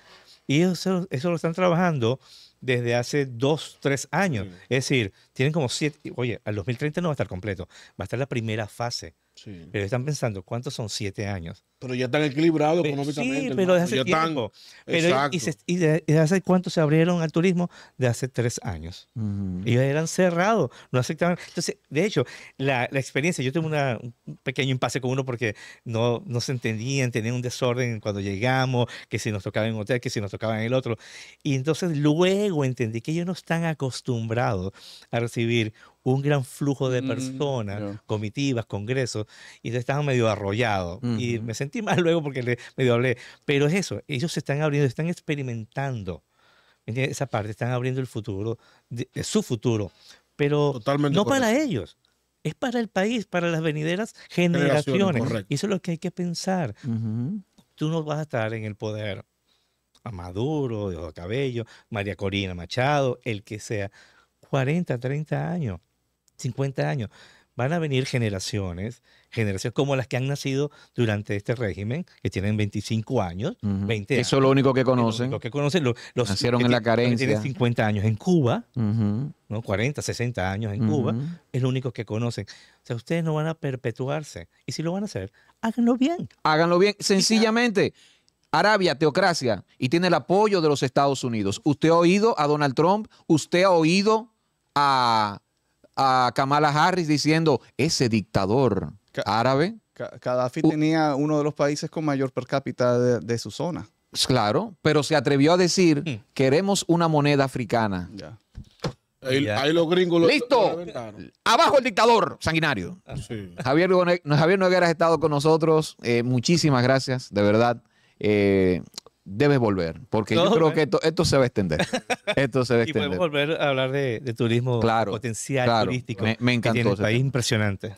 Y eso, eso lo están trabajando desde hace dos, tres años. Es decir, tienen como siete. Oye, al 2030 no va a estar completo. Va a estar la primera fase. Pero están pensando, ¿cuántos son siete años? Pero ya están equilibrados económicamente. Sí, pero desde hace tiempo. y, de, hace cuánto se abrieron al turismo? De hace tres años. Y eran cerrados, no aceptaban. Entonces, de hecho, la, experiencia, yo tuve un pequeño impasse con uno porque no, no se entendían, tenían un desorden cuando llegamos, que si nos tocaba en un hotel, que si nos tocaba en el otro. Y entonces luego entendí que ellos no están acostumbrados a recibir un gran flujo de mm, personas, comitivas, congresos, y estaban medio arrollados. Y me sentí mal *laughs* luego porque le, medio hablé. Pero es eso, ellos se están abriendo, están experimentando esa parte, están abriendo el futuro, su futuro, pero no para ellos. Es para el país, para las venideras generaciones. Y eso es lo que hay que pensar. Tú no vas a estar en el poder a Maduro, a Cabello, María Corina Machado, el que sea, 40, 30 años. 50 años. Van a venir generaciones, generaciones como las que han nacido durante este régimen, que tienen 25 años, 20 años. Eso es lo único que conocen. Lo que conocen, los, Nacieron en la carencia. Tienen 50 años en Cuba, ¿no? 40, 60 años en Cuba, es lo único que conocen. O sea, ustedes no van a perpetuarse. Y si lo van a hacer, háganlo bien. Háganlo bien, sencillamente. Arabia, teocracia, y tiene el apoyo de los Estados Unidos. Usted ha oído a Donald Trump, usted ha oído a a Kamala Harris diciendo, ese dictador árabe. Gaddafi tenía uno de los países con mayor per cápita de, su zona. Claro, pero se atrevió a decir, hmm. queremos una moneda africana. ya Ahí, los gringos ¡Listo! Abajo el dictador sanguinario. Ah, Javier, Javier Noguera ha estado con nosotros. Eh, muchísimas gracias, de verdad. Eh, debes volver, porque yo creo que esto, se va a extender. *laughs* Esto se va a extender. y podemos volver a hablar de, turismo potencial turístico. Me, encanta. país impresionante.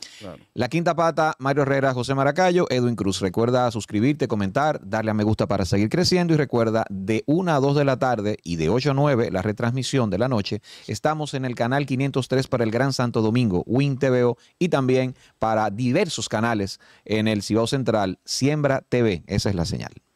La quinta pata, Mario Herrera, José Maracayo, Edwin Cruz. Recuerda suscribirte, comentar, darle a me gusta para seguir creciendo y recuerda, de 1 a 2 de la tarde y de 8 a 9, la retransmisión de la noche, estamos en el canal 503 para el Gran Santo Domingo, Win TVO y también para diversos canales en el Cibao Central, Siembra TV. Esa es la señal.